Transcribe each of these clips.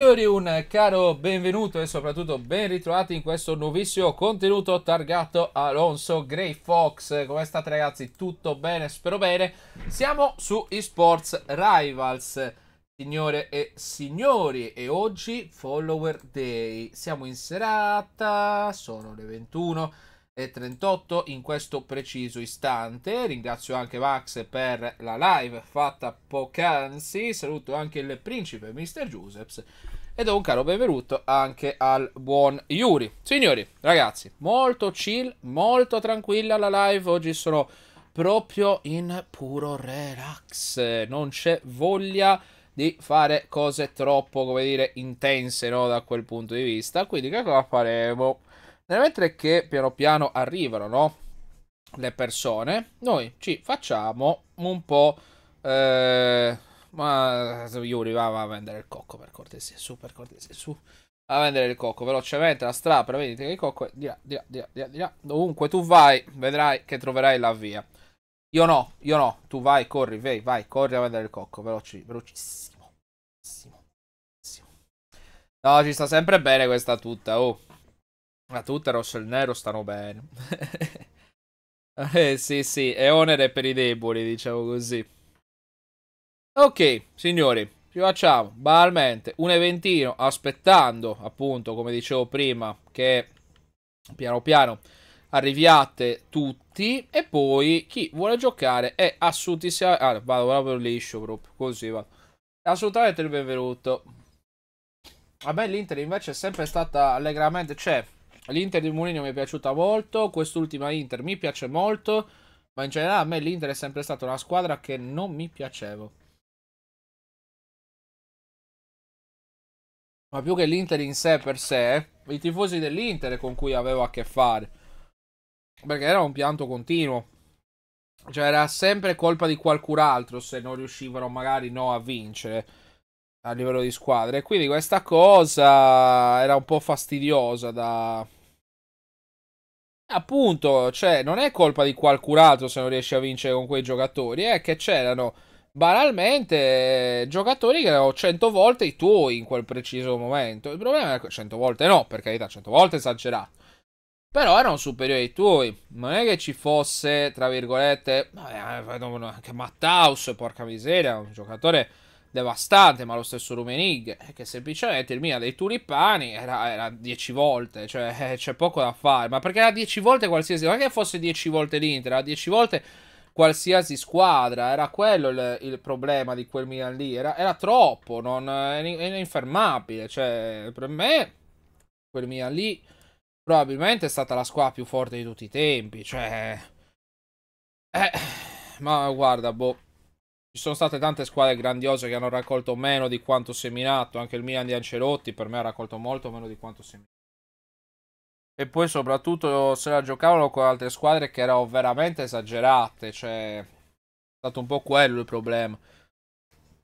Signori, un caro benvenuto e soprattutto ben ritrovati in questo nuovissimo contenuto targato Alonso Grey Fox. Come state ragazzi? Tutto bene? Spero bene. Siamo su eSports Rivals, signore e signori, e oggi Follower Day. Siamo in serata, sono le 21 38 in questo preciso istante. Ringrazio anche Max per la live fatta poc'anzi. Saluto anche il principe Mr. Giuseps e do un caro benvenuto anche al buon Yuri. Signori, ragazzi, molto chill, molto tranquilla la live, oggi sono proprio in puro relax, non c'è voglia di fare cose troppo, come dire, intense, no, da quel punto di vista. Quindi che cosa faremo? Nel mentre che piano piano arrivano, no, le persone, noi ci facciamo un po' eh, ma Yuri va, va, a vendere il cocco per cortesia, su, per cortesia, su. Va a vendere il cocco velocemente, la strappa, vedete che il cocco è di là, di là, di là, di là, Dovunque tu vai, vedrai che troverai la via. Io no, io no. Tu vai, corri, vai, vai, corri a vendere il cocco, veloci, velocissimo. velocissimo, velocissimo. No, ci sta sempre bene questa tutta, oh. La tutta rosso e il nero stanno bene. eh sì, sì, è onere per i deboli, diciamo così. Ok, signori, ci facciamo banalmente un eventino aspettando, appunto, come dicevo prima, che piano piano arriviate tutti e poi chi vuole giocare è assolutamente... Ah, vado proprio liscio proprio, così vado. Assolutamente il benvenuto. A me l'Inter invece è sempre stata allegramente... C'è, l'Inter di Mourinho mi è piaciuta molto, quest'ultima Inter mi piace molto, ma in generale a me l'Inter è sempre stata una squadra che non mi piaceva. ma più che l'Inter in sé per sé, i tifosi dell'Inter con cui avevo a che fare. Perché era un pianto continuo. Cioè era sempre colpa di qualcun altro se non riuscivano magari no a vincere a livello di squadra. E quindi questa cosa era un po' fastidiosa da... Appunto, cioè non è colpa di qualcun altro se non riesci a vincere con quei giocatori, è che c'erano banalmente giocatori che erano 100 volte i tuoi in quel preciso momento. Il problema è che 100 volte no, per carità, 100 volte esagerato. Però erano superiori ai tuoi. Non è che ci fosse, tra virgolette, eh, anche Mattaus, porca miseria, un giocatore devastante, ma lo stesso Rumenig, eh, che semplicemente il Milan dei tulipani era, era 10 volte, cioè eh, c'è poco da fare, ma perché era 10 volte qualsiasi, non è che fosse 10 volte l'Inter, era 10 volte qualsiasi squadra. Era quello il, il problema di quel Milan lì. Era, era troppo, non, era infermabile. Cioè, per me, quel Milan lì probabilmente è stata la squadra più forte di tutti i tempi. Cioè, eh, ma guarda, boh. Ci sono state tante squadre grandiose che hanno raccolto meno di quanto seminato. Anche il Milan di Ancelotti per me ha raccolto molto meno di quanto seminato. E poi soprattutto se la giocavano con altre squadre che erano veramente esagerate. Cioè, è stato un po' quello il problema.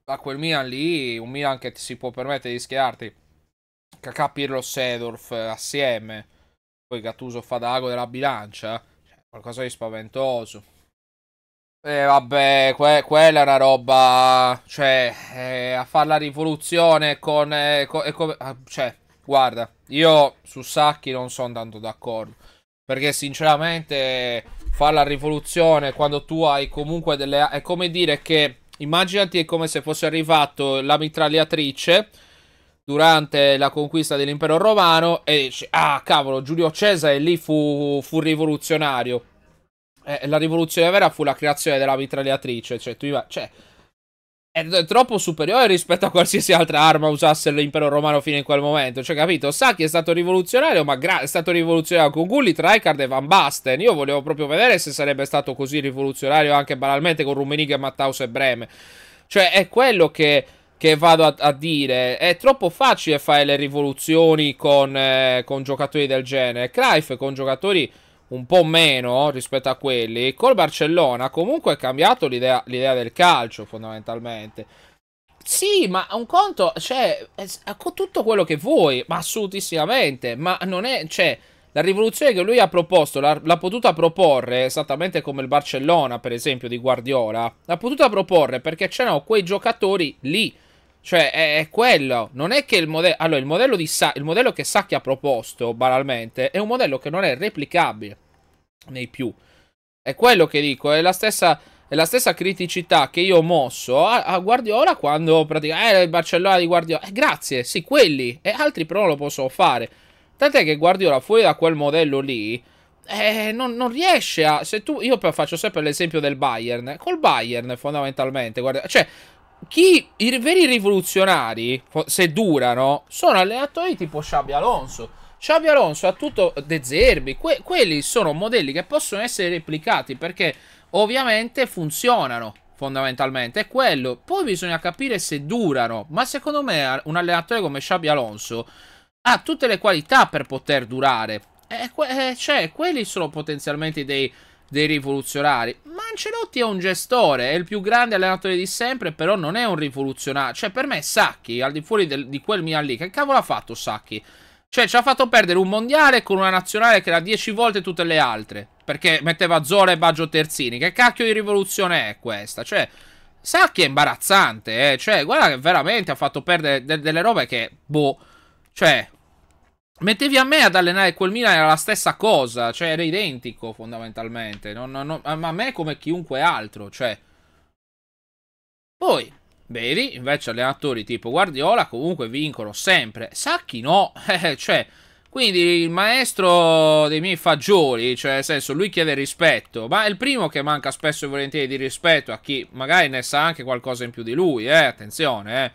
A quel Milan lì, un Milan che ti si può permettere di schierarti. Cacà, Sedorf assieme. Poi Gattuso fa da ago della bilancia. Cioè, qualcosa di spaventoso. E vabbè, que- quella è una roba... Cioè, eh, a fare la rivoluzione con... Eh, co- eh, co- ah, cioè Guarda, io su Sacchi non sono tanto d'accordo. Perché sinceramente fa la rivoluzione quando tu hai comunque delle... È come dire che... Immaginati è come se fosse arrivato la mitragliatrice durante la conquista dell'impero romano e dici, ah cavolo, Giulio Cesare lì fu, fu rivoluzionario. Eh, la rivoluzione vera fu la creazione della mitragliatrice, cioè tu... Cioè, è troppo superiore rispetto a qualsiasi altra arma usasse l'impero romano fino in quel momento. Cioè, capito? Saki è stato rivoluzionario, ma è stato rivoluzionario con Gulli, Tricard e Van Basten. Io volevo proprio vedere se sarebbe stato così rivoluzionario anche banalmente con Rummenigge, Mattaus e Breme. Cioè, è quello che, che vado a, a, dire. È troppo facile fare le rivoluzioni con, eh, con giocatori del genere. Cruyff con giocatori un po' meno oh, rispetto a quelli, col Barcellona comunque è cambiato l'idea, l'idea del calcio fondamentalmente. Sì, ma un conto, cioè, tutto quello che vuoi, ma assolutissimamente, ma non è, cioè, la rivoluzione che lui ha proposto, l'ha, l'ha potuta proporre, esattamente come il Barcellona, per esempio, di Guardiola, l'ha potuta proporre perché c'erano quei giocatori lì, cioè, è, è, quello. Non è che il modello. Allora, il modello, di Sa- il modello che Sacchi ha proposto, banalmente, è un modello che non è replicabile nei più. È quello che dico. È la stessa, è la stessa criticità che io ho mosso a, a Guardiola quando praticamente. Eh, il Barcellona di Guardiola. Eh, grazie, sì, quelli e altri però lo possono fare. Tant'è che Guardiola, fuori da quel modello lì. Eh, non, non, riesce a. Se tu, io faccio sempre l'esempio del Bayern. Col Bayern, fondamentalmente. Guarda, cioè, chi, i veri rivoluzionari, se durano, sono allenatori tipo Xabi Alonso. Xabi Alonso ha tutto eh, De Zerbi, que- quelli sono modelli che possono essere replicati perché ovviamente funzionano fondamentalmente, è quello. Poi bisogna capire se durano, ma secondo me un allenatore come Xabi Alonso ha tutte le qualità per poter durare. E eh, que- eh, cioè, quelli sono potenzialmente dei dei rivoluzionari. Ma Ancelotti è un gestore, è il più grande allenatore di sempre, però non è un rivoluzionario. Cioè, per me Sacchi, al di fuori del, di quel Milan lì, che cavolo ha fatto Sacchi? Cioè, ci ha fatto perdere un mondiale con una nazionale che era 10 volte tutte le altre. Perché metteva Zola e Baggio Terzini. Che cacchio di rivoluzione è questa? Cioè, Sacchi è imbarazzante, eh. Cioè, guarda che veramente ha fatto perdere de delle robe che, boh... Cioè, Mettevi a me ad allenare quel Milan era la stessa cosa, cioè era identico fondamentalmente, non, non, ma a me come chiunque altro, cioè. Poi, vedi, invece allenatori tipo Guardiola comunque vincono sempre, Sacchi no, eh, cioè, quindi il maestro dei miei fagioli, cioè nel senso lui chiede rispetto, ma è il primo che manca spesso e volentieri di rispetto a chi magari ne sa anche qualcosa in più di lui, eh, attenzione, eh.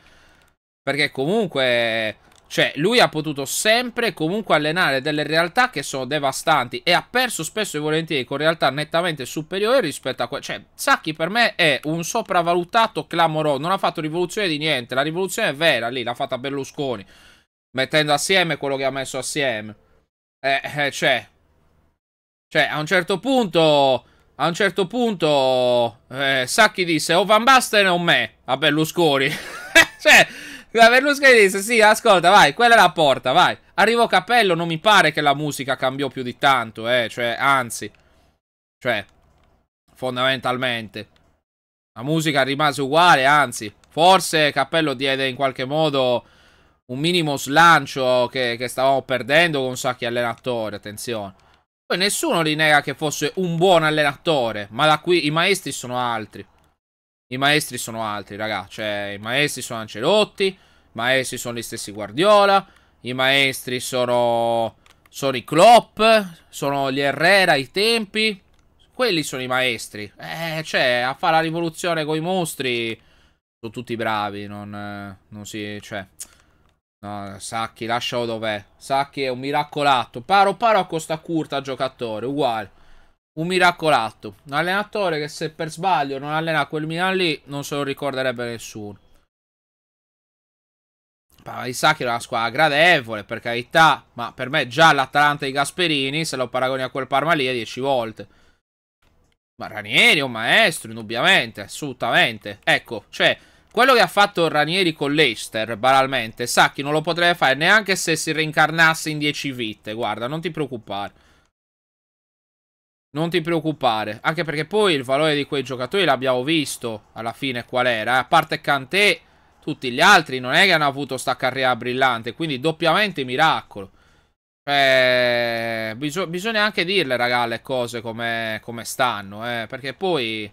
Perché comunque cioè, lui ha potuto sempre comunque allenare delle realtà che sono devastanti e ha perso spesso e volentieri con realtà nettamente superiori rispetto a quelle. Cioè, Sacchi per me è un sopravvalutato clamoroso. Non ha fatto rivoluzione di niente. La rivoluzione è vera lì, l'ha fatta Berlusconi. Mettendo assieme quello che ha messo assieme. Eh, eh, cioè. Cioè, a un certo punto. A un certo punto. Eh, Sacchi disse o Van Basten o me. A Berlusconi. cioè. Berlusca di disse: sì, ascolta, vai, quella è la porta, vai. Arrivo Capello, non mi pare che la musica cambiò più di tanto, eh, cioè, anzi. Cioè, fondamentalmente. La musica rimase uguale, anzi. Forse Capello diede in qualche modo un minimo slancio che, che stavamo perdendo con Sacchi allenatori, attenzione. Poi nessuno li nega che fosse un buon allenatore, ma da qui i maestri sono altri. I maestri sono altri, ragazzi. Cioè, i maestri sono Ancelotti, i maestri sono gli stessi Guardiola, i maestri sono... Sono i Klopp, sono gli Herrera, ai tempi. Quelli sono i maestri. Eh, cioè, a fare la rivoluzione con i mostri sono tutti bravi, non, non si... Cioè... No, Sacchi, lascialo dov'è. Sacchi è un miracolato. Paro, paro a costa curta giocatore, uguale un miracolato. Un allenatore che se per sbaglio non allena quel Milan lì non se lo ricorderebbe nessuno. Isacchi era una squadra gradevole, per carità, ma per me già l'Atalanta di Gasperini, se lo paragoni a quel Parma lì, è 10 volte. Ma Ranieri è un maestro, indubbiamente, assolutamente. Ecco, cioè, quello che ha fatto Ranieri con l'Eister, banalmente, Sacchi non lo potrebbe fare neanche se si reincarnasse in 10 vite, guarda, non ti preoccupare. Non ti preoccupare, anche perché poi il valore di quei giocatori l'abbiamo visto alla fine qual era, eh. a parte Kanté, tutti gli altri non è che hanno avuto sta carriera brillante, quindi doppiamente miracolo. Eh, bisog bisogna anche dirle, raga, le cose come, come stanno, eh? perché poi,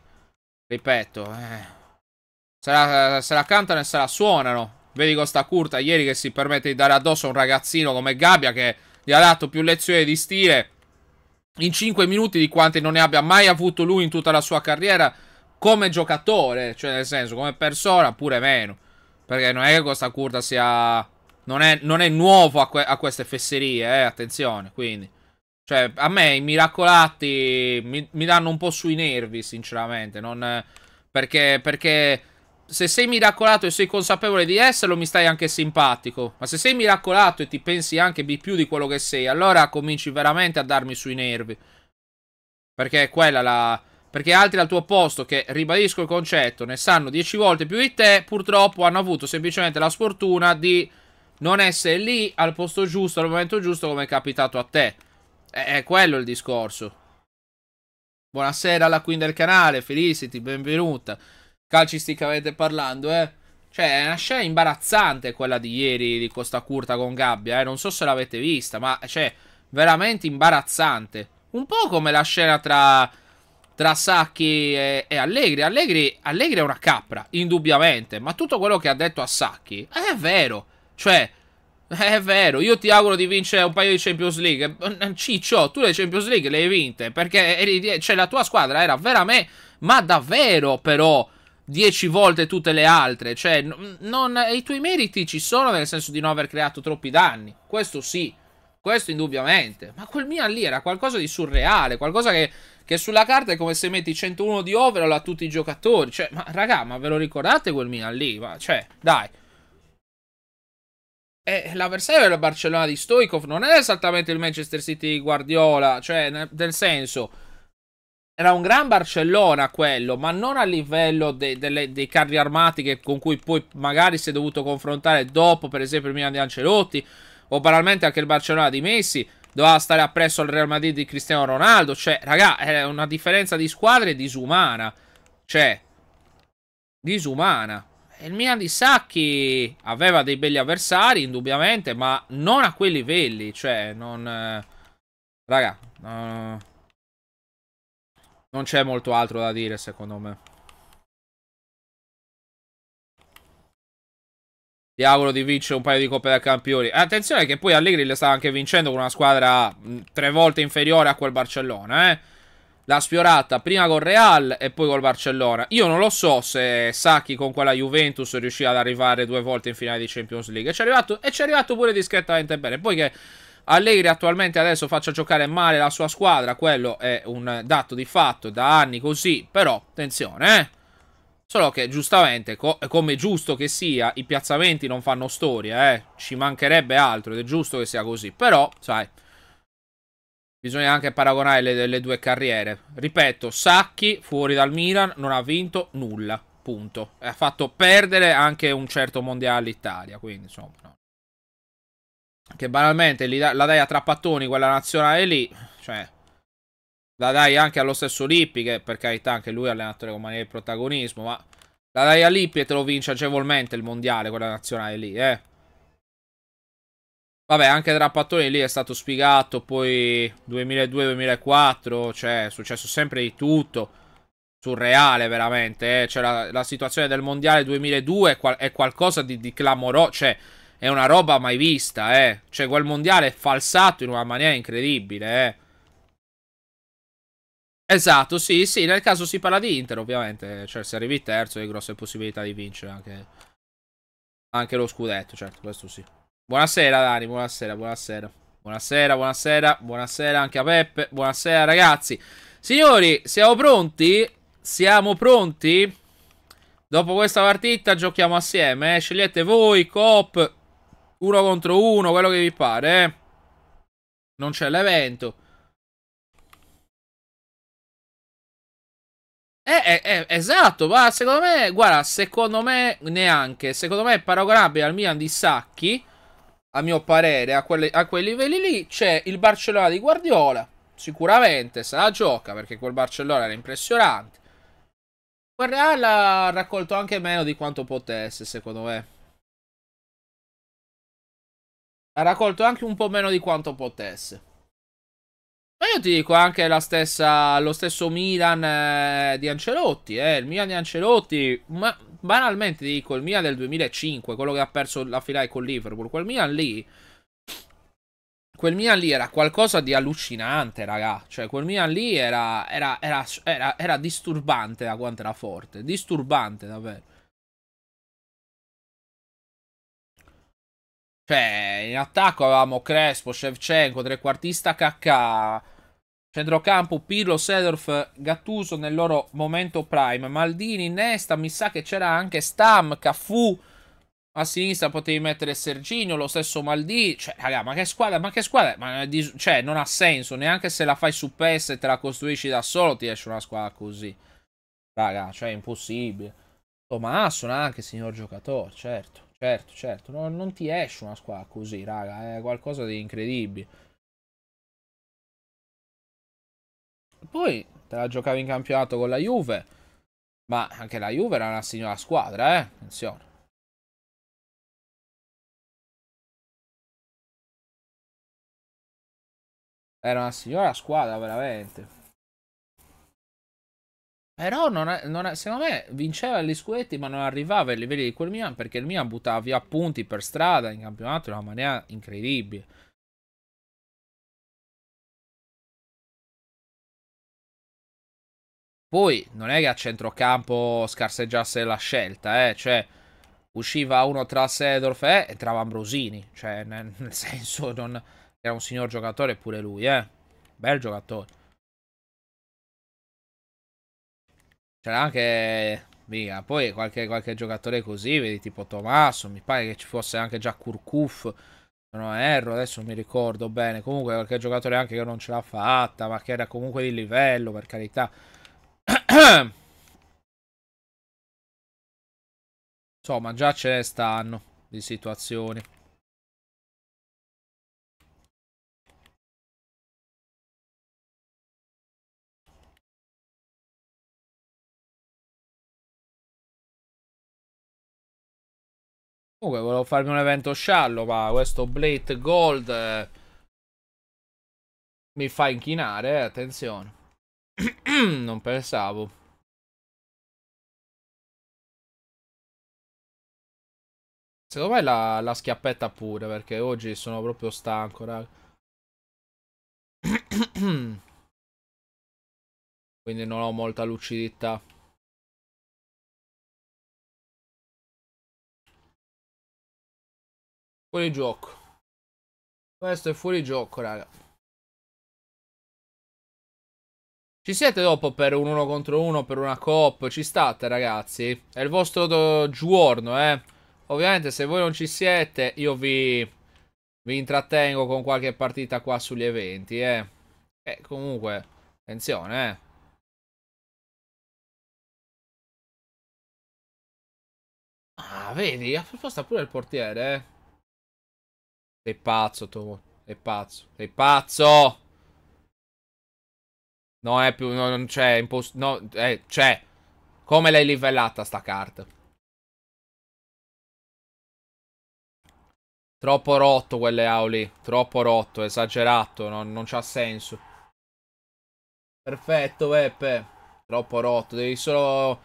ripeto, eh, se la, se, la, cantano e se la suonano. Vedi questa curta ieri che si permette di dare addosso a un ragazzino come Gabbia che gli ha dato più lezioni di stile in 5 minuti di quanti non ne abbia mai avuto lui in tutta la sua carriera come giocatore, cioè nel senso come persona pure meno, perché non è che questa curva sia... Non è, non è nuovo a, que a, queste fesserie, eh, attenzione, quindi... Cioè, a me i miracolati mi, mi danno un po' sui nervi, sinceramente, non... Perché... perché se sei miracolato e sei consapevole di esserlo, mi stai anche simpatico. Ma se sei miracolato e ti pensi anche di più di quello che sei, allora cominci veramente a darmi sui nervi. Perché è quella la. Perché altri al tuo posto che, ribadisco il concetto, ne sanno 10 volte più di te, purtroppo hanno avuto semplicemente la sfortuna di non essere lì al posto giusto, al momento giusto, come è capitato a te. È quello il discorso. Buonasera alla Queen del canale, Felicity, benvenuta calcisticamente parlando, eh. Cioè, è una scena imbarazzante quella di ieri di Costa Curta con Gabbia, eh. Non so se l'avete vista, ma cioè, veramente imbarazzante. Un po' come la scena tra, tra Sacchi e, e Allegri. Allegri. Allegri è una capra, indubbiamente, ma tutto quello che ha detto a Sacchi è vero. Cioè, è vero, io ti auguro di vincere un paio di Champions League. Mm, Ciccio, tu le Champions League le hai vinte perché eri, cioè, la tua squadra era veramente, ma davvero però 10 volte tutte le altre. Cioè, non, i tuoi meriti ci sono nel senso di non aver creato troppi danni. Questo sì, questo indubbiamente. Ma quel Mian lì era qualcosa di surreale, qualcosa che, che sulla carta è come se metti 101 di overall a tutti i giocatori. Cioè, ma raga, ma ve lo ricordate quel Mian lì? Ma, cioè, dai. E l'avversario della Barcellona di Stoikov non è esattamente il Manchester City di Guardiola, cioè, nel senso... Era un gran Barcellona quello, ma non a livello dei, delle, dei carri armati che, con cui poi magari si è dovuto confrontare dopo, per esempio, il Milan di Ancelotti, o banalmente anche il Barcellona di Messi, doveva stare appresso al Real Madrid di Cristiano Ronaldo. Cioè, raga, è una differenza di squadre disumana. Cioè, disumana. Il Milan di Sacchi aveva dei belli avversari, indubbiamente, ma non a quei livelli. Cioè, non... Eh, raga... Eh, non c'è molto altro da dire, secondo me. auguro di vincere un paio di coppe da campioni. Attenzione che poi Allegri le sta anche vincendo con una squadra tre volte inferiore a quel Barcellona, eh. L'ha sfiorata prima col Real e poi col Barcellona. Io non lo so se Sacchi con quella Juventus riuscì ad arrivare due volte in finale di Champions League. E ci è arrivato, arrivato pure discretamente bene. Poi che Allegri attualmente adesso faccia giocare male la sua squadra, quello è un dato di fatto, da anni così, però attenzione, eh. Solo che giustamente, co come giusto che sia, i piazzamenti non fanno storia, eh. Ci mancherebbe altro ed è giusto che sia così. Però, sai, bisogna anche paragonare le, le due carriere. Ripeto, Sacchi fuori dal Milan non ha vinto nulla, punto. Ha fatto perdere anche un certo mondiale all'Italia, quindi insomma... Che banalmente da la dai a Trappattoni, quella nazionale lì. Cioè, la dai anche allo stesso Lippi, che per carità anche lui è allenatore con maniera di protagonismo, ma la dai a Lippi e te lo vince agevolmente il mondiale, quella nazionale lì, eh. Vabbè, anche Trappattoni lì è stato spiegato, poi 2002-2004, cioè è successo sempre di tutto, surreale veramente, eh. Cioè la, la situazione del mondiale 2002 è, qual è qualcosa di, di clamoroso, cioè è una roba mai vista, eh. Cioè, quel mondiale è falsato in una maniera incredibile, eh. Esatto, sì, sì, nel caso si parla di Inter, ovviamente, cioè se arrivi terzo hai grosse possibilità di vincere anche, anche lo scudetto, certo, questo sì. Buonasera Dani, buonasera, buonasera, buonasera, buonasera, buonasera anche a Peppe, buonasera ragazzi. Signori, siamo pronti? Siamo pronti? Dopo questa partita giochiamo assieme, eh? scegliete voi, Coop, uno contro uno, quello che vi pare, eh. Non c'è l'evento. Eh, eh, eh, esatto, ma secondo me, guarda, secondo me neanche. Secondo me è paragonabile al Milan di Sacchi, a mio parere, a, quelle, a quei livelli lì. C'è il Barcellona di Guardiola, sicuramente se la gioca, perché quel Barcellona era impressionante. Guardiola ha raccolto anche meno di quanto potesse, secondo me. Ha raccolto anche un po' meno di quanto potesse. Ma io ti dico anche la stessa, lo stesso Milan eh, di Ancelotti, eh, il Milan di Ancelotti, ma banalmente ti dico il Milan del 2005, quello che ha perso la finale con Liverpool, quel Milan lì, quel Milan lì era qualcosa di allucinante, raga, cioè quel Milan lì era, era, era, era disturbante da quanto era forte, disturbante davvero. Cioè, in attacco avevamo Crespo, Shevchenko, trequartista Kaká, centrocampo Pirlo, Sedorf, Gattuso nel loro momento prime, Maldini, Nesta, mi sa che c'era anche Stam, Cafu, a sinistra potevi mettere Serginio, lo stesso Maldini, cioè raga, ma che squadra, ma che squadra, ma, cioè non ha senso, neanche se la fai su PES e te la costruisci da solo ti esce una squadra così, raga, cioè è impossibile. Tommaso anche signor giocatore, certo. Certo, certo. No, non ti esce una squadra così, raga. È qualcosa di incredibile. Poi te la giocavi in campionato con la Juve. Ma anche la Juve era una signora squadra, eh. Attenzione. Era una signora squadra, veramente. Però non è, non è, secondo me vinceva gli scudetti ma non arrivava ai livelli di quel Milan perché il Milan buttava via punti per strada in campionato in una maniera incredibile. Poi non è che a centrocampo scarseggiasse la scelta, eh? cioè usciva uno tra Sedorf e entrava Ambrosini, cioè nel, nel senso non, era un signor giocatore pure lui, eh? bel giocatore. C'era cioè, anche Miga. Poi qualche, qualche, giocatore così, vedi tipo Tommaso, mi pare che ci fosse anche già Kurkuf, non erro, adesso mi ricordo bene. Comunque qualche giocatore anche che non ce l'ha fatta, ma che era comunque di livello, per carità. Insomma, già ce ne stanno di situazioni. Comunque volevo farmi un evento sciallo, ma questo Blade Gold eh, mi fa inchinare, eh, attenzione. non pensavo. Secondo me la, la schiappetta pure, perché oggi sono proprio stanco, raga. Quindi non ho molta lucidità. Fuori gioco. Questo è fuori gioco, raga. Ci siete dopo per un uno contro uno, per una coop? Ci state, ragazzi? È il vostro giorno, eh? Ovviamente se voi non ci siete, io vi... Vi intrattengo con qualche partita qua sugli eventi, eh. E eh, comunque, attenzione, eh. Ah, vedi, ha proposta pure il portiere, eh. Sei pazzo tu. Sei pazzo. Sei pazzo! No, è più... non c'è... Impost... No, eh, c'è. Come l'hai livellata sta carta? Troppo rotto quelle auli. Troppo rotto, esagerato. Non, non c'ha senso. Perfetto, Peppe. Troppo rotto. Devi solo...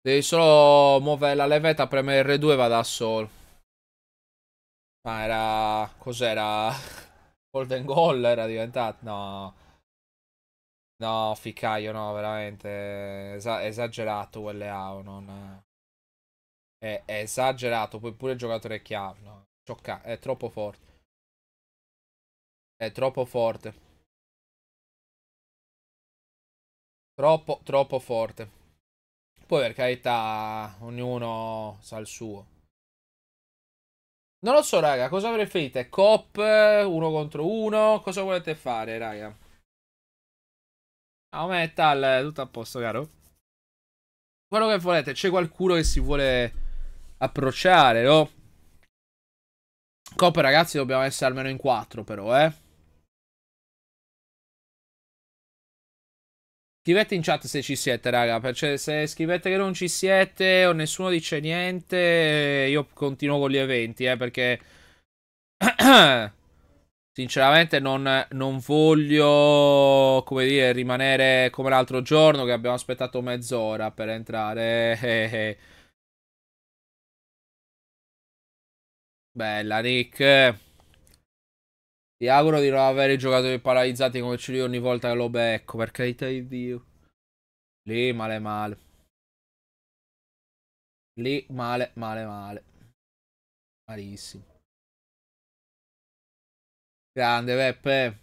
Devi solo muovere la levetta, premere R2 e va da solo. Ma era... cos'era? Golden Goal era diventato... no... No, ficaio, no, veramente. Esa esagerato quell'EAO. Oh, non... È, è esagerato. Poi pure il giocatore chiave. No? Ciocca è troppo forte. È troppo forte. Troppo, troppo forte. Poi per carità, ognuno sa il suo. Non lo so, raga, cosa preferite? Cop, eh, uno contro uno? Cosa volete fare, raga? Ah, Ciao Metal, eh, tutto a posto, caro? Quello che volete, c'è qualcuno che si vuole approcciare, no? Cop, ragazzi, dobbiamo essere almeno in quattro, però, eh? Scrivete in chat se ci siete, raga. Perché se scrivete che non ci siete o nessuno dice niente, io continuo con gli eventi, eh, perché... Sinceramente non, non, voglio, come dire, rimanere come l'altro giorno che abbiamo aspettato mezz'ora per entrare. Bella, Nick. Ti auguro di non avere giocatori paralizzati come ci ogni volta che lo becco, per carità di Dio. Lì male male. Lì male male male. Malissimo. Grande Peppe.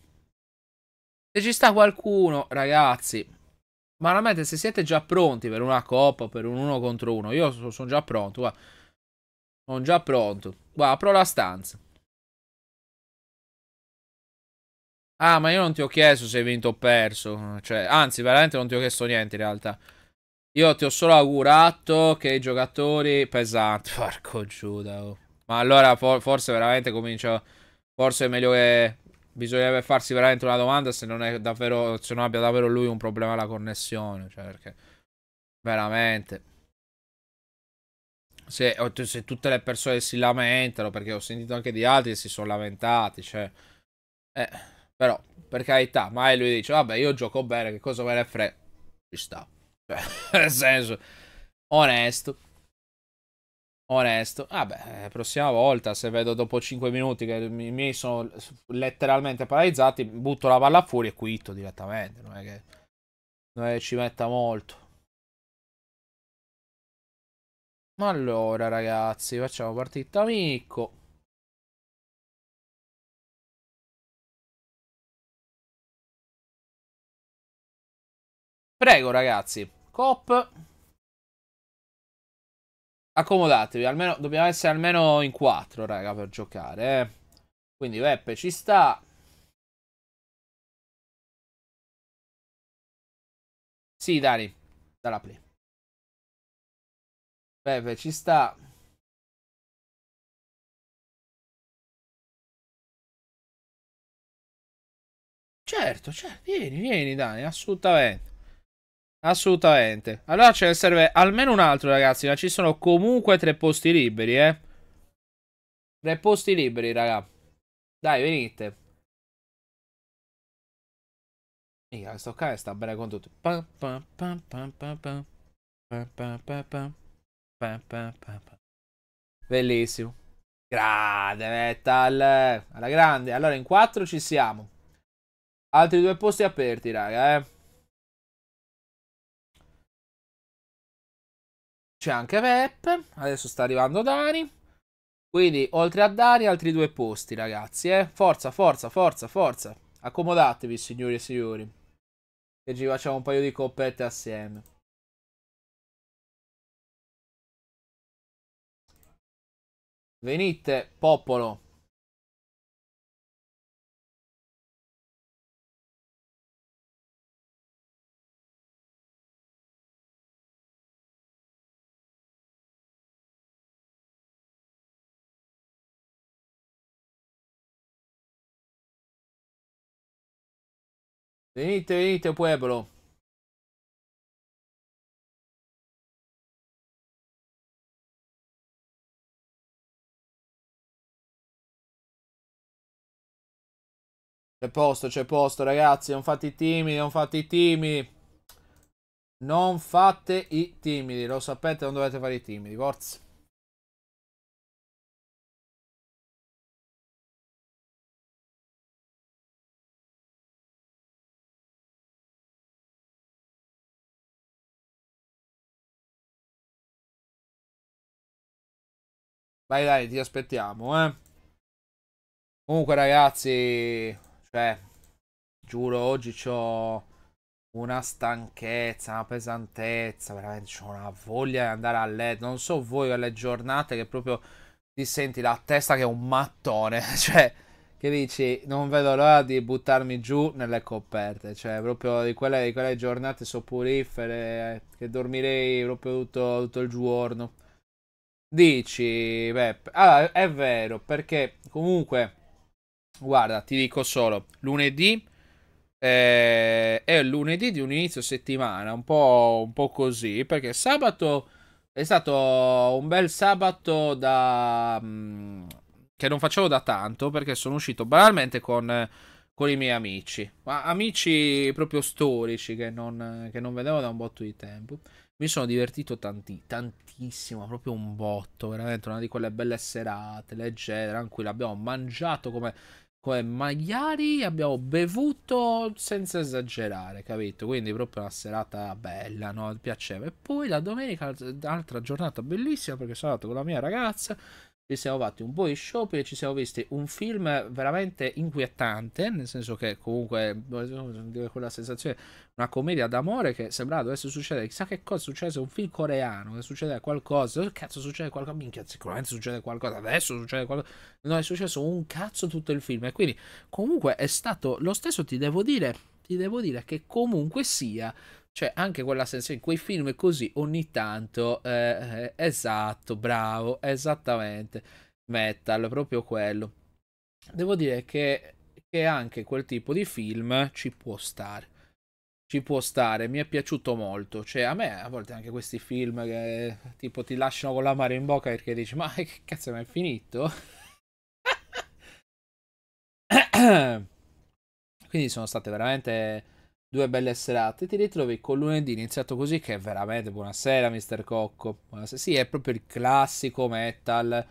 Se ci sta qualcuno, ragazzi, ma veramente se siete già pronti per una coppa, per un uno contro uno, io sono già pronto, guarda. Sono già pronto. Guarda, apro la stanza. Ah, ma io non ti ho chiesto se hai vinto o perso. Cioè, anzi, veramente non ti ho chiesto niente in realtà. Io ti ho solo augurato che i giocatori pesanti. Porco Giuda. Oh. Ma allora for forse veramente comincio. Forse è meglio che. Bisognerebbe farsi veramente una domanda se non, è davvero, se non abbia davvero lui un problema alla connessione. Cioè, perché. Veramente. Se, se tutte le persone si lamentano, perché ho sentito anche di altri che si sono lamentati, cioè. Eh. Però, per carità, mai lui dice, vabbè, io gioco bene, che cosa me ne frega? Ci sta. Cioè, nel senso, onesto. Onesto. Vabbè, ah prossima volta, se vedo dopo 5 minuti che i miei sono letteralmente paralizzati, butto la palla fuori e quitto direttamente. Non è che, non è che ci metta molto. Allora, ragazzi, facciamo partita amico. Prego, ragazzi. Cop. Accomodatevi, almeno, dobbiamo essere almeno in quattro, raga, per giocare, eh. Quindi Peppe ci sta. Sì, Dani, dalla play. Peppe ci sta. Certo, certo, vieni, vieni Dani, assolutamente. Assolutamente. Allora ce ne serve almeno un altro, ragazzi. Ma ci sono comunque tre posti liberi, eh. Tre posti liberi, raga. Dai, venite. Mica, sto cane sta bene con tutti. Bellissimo. Grande metal. Alla grande. Allora in quattro ci siamo. Altri due posti aperti, raga, eh. C'è anche Pep. Adesso sta arrivando Dani. Quindi, oltre a Dani, altri due posti, ragazzi. Eh? Forza, forza, forza, forza. Accomodatevi, signori e signori. Che ci facciamo un paio di coppette assieme. Venite, popolo. Venite, venite, pueblo. C'è posto, c'è posto, ragazzi. Non fate i timidi, non fate i timidi. Non fate i timidi, lo sapete, non dovete fare i timidi, forza. Vai dai, ti aspettiamo, eh. Comunque ragazzi, cioè, giuro oggi ho una stanchezza, una pesantezza, veramente ho una voglia di andare a letto. Non so voi alle giornate che proprio ti senti la testa che è un mattone, cioè che dici non vedo l'ora di buttarmi giù nelle coperte, cioè proprio di quelle, di quelle giornate soppurifere eh, che dormirei proprio tutto, tutto il giorno. Dici, Beppe. Allora, è vero, perché comunque, guarda, ti dico solo, lunedì eh, è il lunedì di un inizio settimana, un po', un po' così, perché sabato è stato un bel sabato da... Mh, mm, che non facevo da tanto, perché sono uscito banalmente con, con i miei amici, ma amici proprio storici che non, che non vedevo da un botto di tempo. Mi sono divertito tanti, tanti tantissimo, proprio un botto, veramente una di quelle belle serate, leggera, in cui l'abbiamo mangiato come, come magliari, abbiamo bevuto senza esagerare, capito? Quindi proprio una serata bella, no? Piaceva. E poi la domenica, altra giornata bellissima perché sono andato con la mia ragazza ci siamo fatti un po' di shopping e ci siamo visti un film veramente inquietante, nel senso che comunque boh, quella sensazione, una commedia d'amore che sembrava dovesse succedere, chissà che cosa succede, un film coreano, che succede qualcosa, oh, cazzo succede qualcosa, minchia, sicuramente succede qualcosa, adesso succede qualcosa, non è successo un cazzo tutto il film e quindi comunque è stato lo stesso, ti devo dire, ti devo dire che comunque sia cioè, anche quella sensazione, quei film così ogni tanto, eh, eh, esatto, bravo, esattamente, metal, proprio quello. Devo dire che, che anche quel tipo di film ci può stare ci può stare, mi è piaciuto molto. Cioè, a me a volte anche questi film che tipo ti lasciano con la mare in bocca perché dici, ma che cazzo, ma è finito? Quindi sono state veramente due belle serate, ti ritrovi con lunedì iniziato così che è veramente buonasera mister Cocco, buonasera. sì è proprio il classico metal,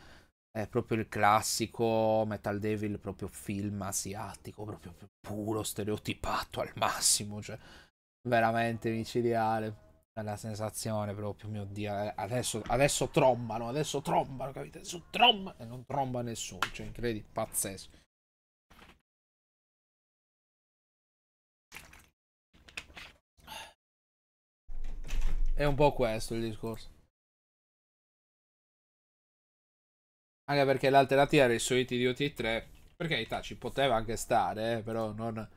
è proprio il classico Metal Devil, proprio film asiatico, proprio puro, stereotipato al massimo, cioè veramente micidiale. La sensazione proprio, mio Dio, eh, adesso, adesso trombano, adesso trombano, capite? Adesso tromba e non tromba nessuno, cioè incredibile, pazzesco. È un po' questo il discorso. Anche perché l'alternativa era i soliti di ot 3. Per carità, ci poteva anche stare, eh, però non,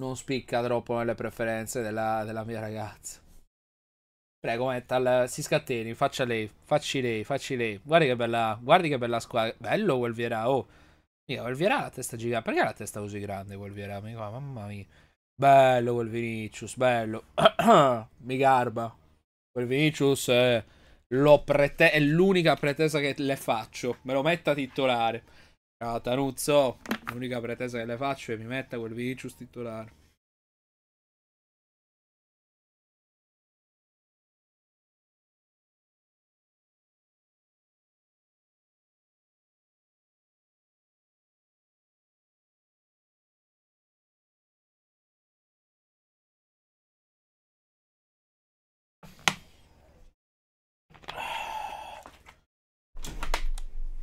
non, spicca troppo nelle preferenze della, della mia ragazza. Prego, Metal, si scateni, faccia lei, facci lei, facci lei. Guardi che bella, guardi che bella squadra. Bello quel Viera, oh. Mica, quel Viera ha la testa gigante. Perché ha la testa così grande quel Vierà? Mamma mia. Bello quel Vinicius, bello. Mi garba quel Vinicius eh, prete- è l'unica pretesa che le faccio. Me lo metta titolare. Catanuzzo, l'unica pretesa che le faccio è mi metta quel Vinicius titolare.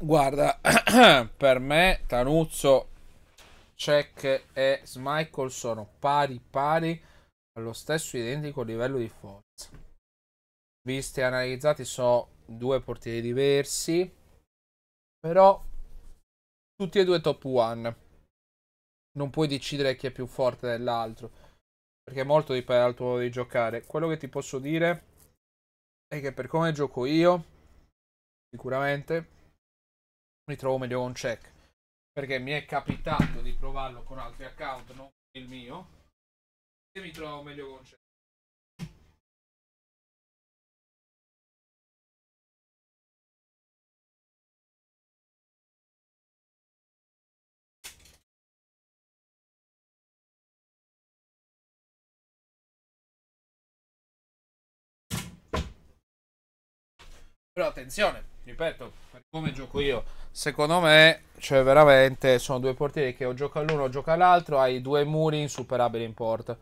Guarda, per me Tanuzzo, Cech e Smichael sono pari pari allo stesso identico livello di forza. Visti e analizzati sono due portieri diversi, però tutti e due top one. Non puoi decidere chi è più forte dell'altro, perché molto dipende dal tuo modo di giocare. Quello che ti posso dire è che per come gioco io, sicuramente mi trovo meglio con check perché mi è capitato di provarlo con altri account non il mio e mi trovo meglio con check Però attenzione, ripeto, per come gioco io, secondo me, cioè veramente sono due portieri che o gioca l'uno o gioca l'altro, hai due muri insuperabili in porta.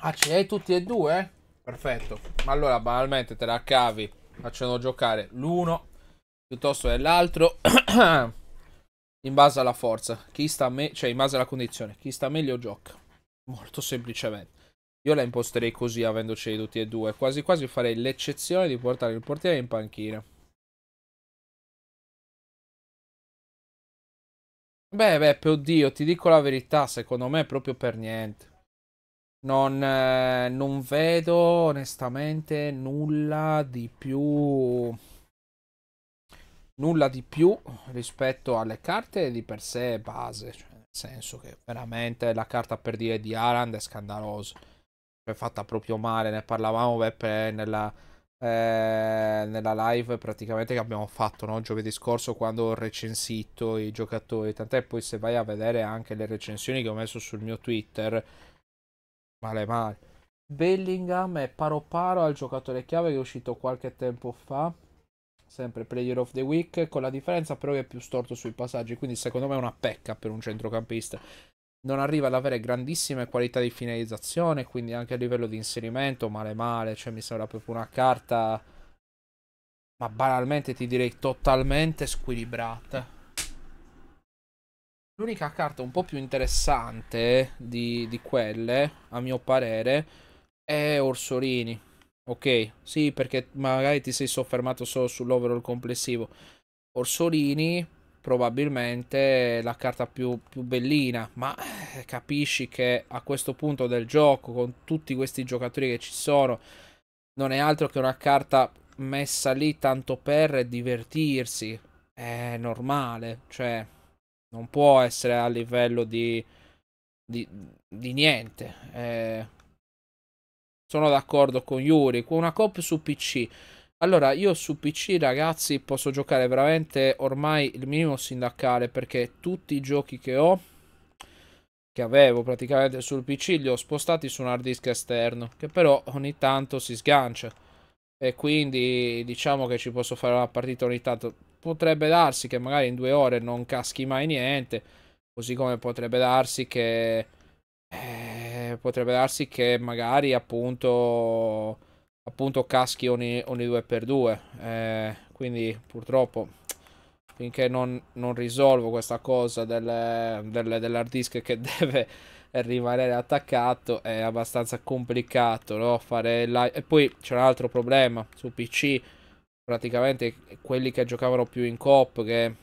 Ah, ce li hai tutti e due? Perfetto. Ma allora banalmente te la cavi facendo giocare l'uno piuttosto che l'altro in base alla forza, chi sta me- cioè in base alla condizione, chi sta meglio gioca. Molto semplicemente. Io la imposterei così avendoceli tutti e due. Quasi quasi farei l'eccezione di portare il portiere in panchina. Beh, Beppe, oddio, ti dico la verità, secondo me è proprio per niente. Non, eh, non vedo onestamente nulla di più nulla di più rispetto alle carte di per sé base, cioè, nel senso che veramente la carta per dire di Arand è scandalosa è fatta proprio male. Ne parlavamo Beppe nella, eh, nella live praticamente che abbiamo fatto no? giovedì scorso quando ho recensito i giocatori. Tant'è poi se vai a vedere anche le recensioni che ho messo sul mio Twitter, male male. Bellingham è paro paro al giocatore chiave che è uscito qualche tempo fa sempre player of the week, con la differenza però che è più storto sui passaggi, quindi secondo me è una pecca per un centrocampista non arriva ad avere grandissime qualità di finalizzazione, quindi anche a livello di inserimento, male male, cioè mi sembra proprio una carta, ma banalmente ti direi totalmente squilibrata. L'unica carta un po' più interessante di, di quelle, a mio parere, è Orsolini. Ok, sì, perché magari ti sei soffermato solo sull'overall complessivo. Orsolini probabilmente la carta più, più bellina, ma eh, capisci che a questo punto del gioco, con tutti questi giocatori che ci sono, non è altro che una carta messa lì tanto per divertirsi. È normale, cioè non può essere a livello di, di, di niente. Eh, sono d'accordo con Yuri, una copia su PC allora, io su PC, ragazzi, posso giocare veramente ormai il minimo sindacale perché tutti i giochi che ho, che avevo praticamente sul PC, li ho spostati su un hard disk esterno, che però ogni tanto si sgancia. E quindi diciamo che ci posso fare una partita ogni tanto. Potrebbe darsi che magari in due ore non caschi mai niente, così come potrebbe darsi che... Eh, potrebbe darsi che magari appunto appunto caschi ogni, ogni 2x2 eh, quindi purtroppo finché non, non risolvo questa cosa del, del, dell'hard disk che deve rimanere attaccato è abbastanza complicato no? fare live e poi c'è un altro problema su pc praticamente quelli che giocavano più in cop che,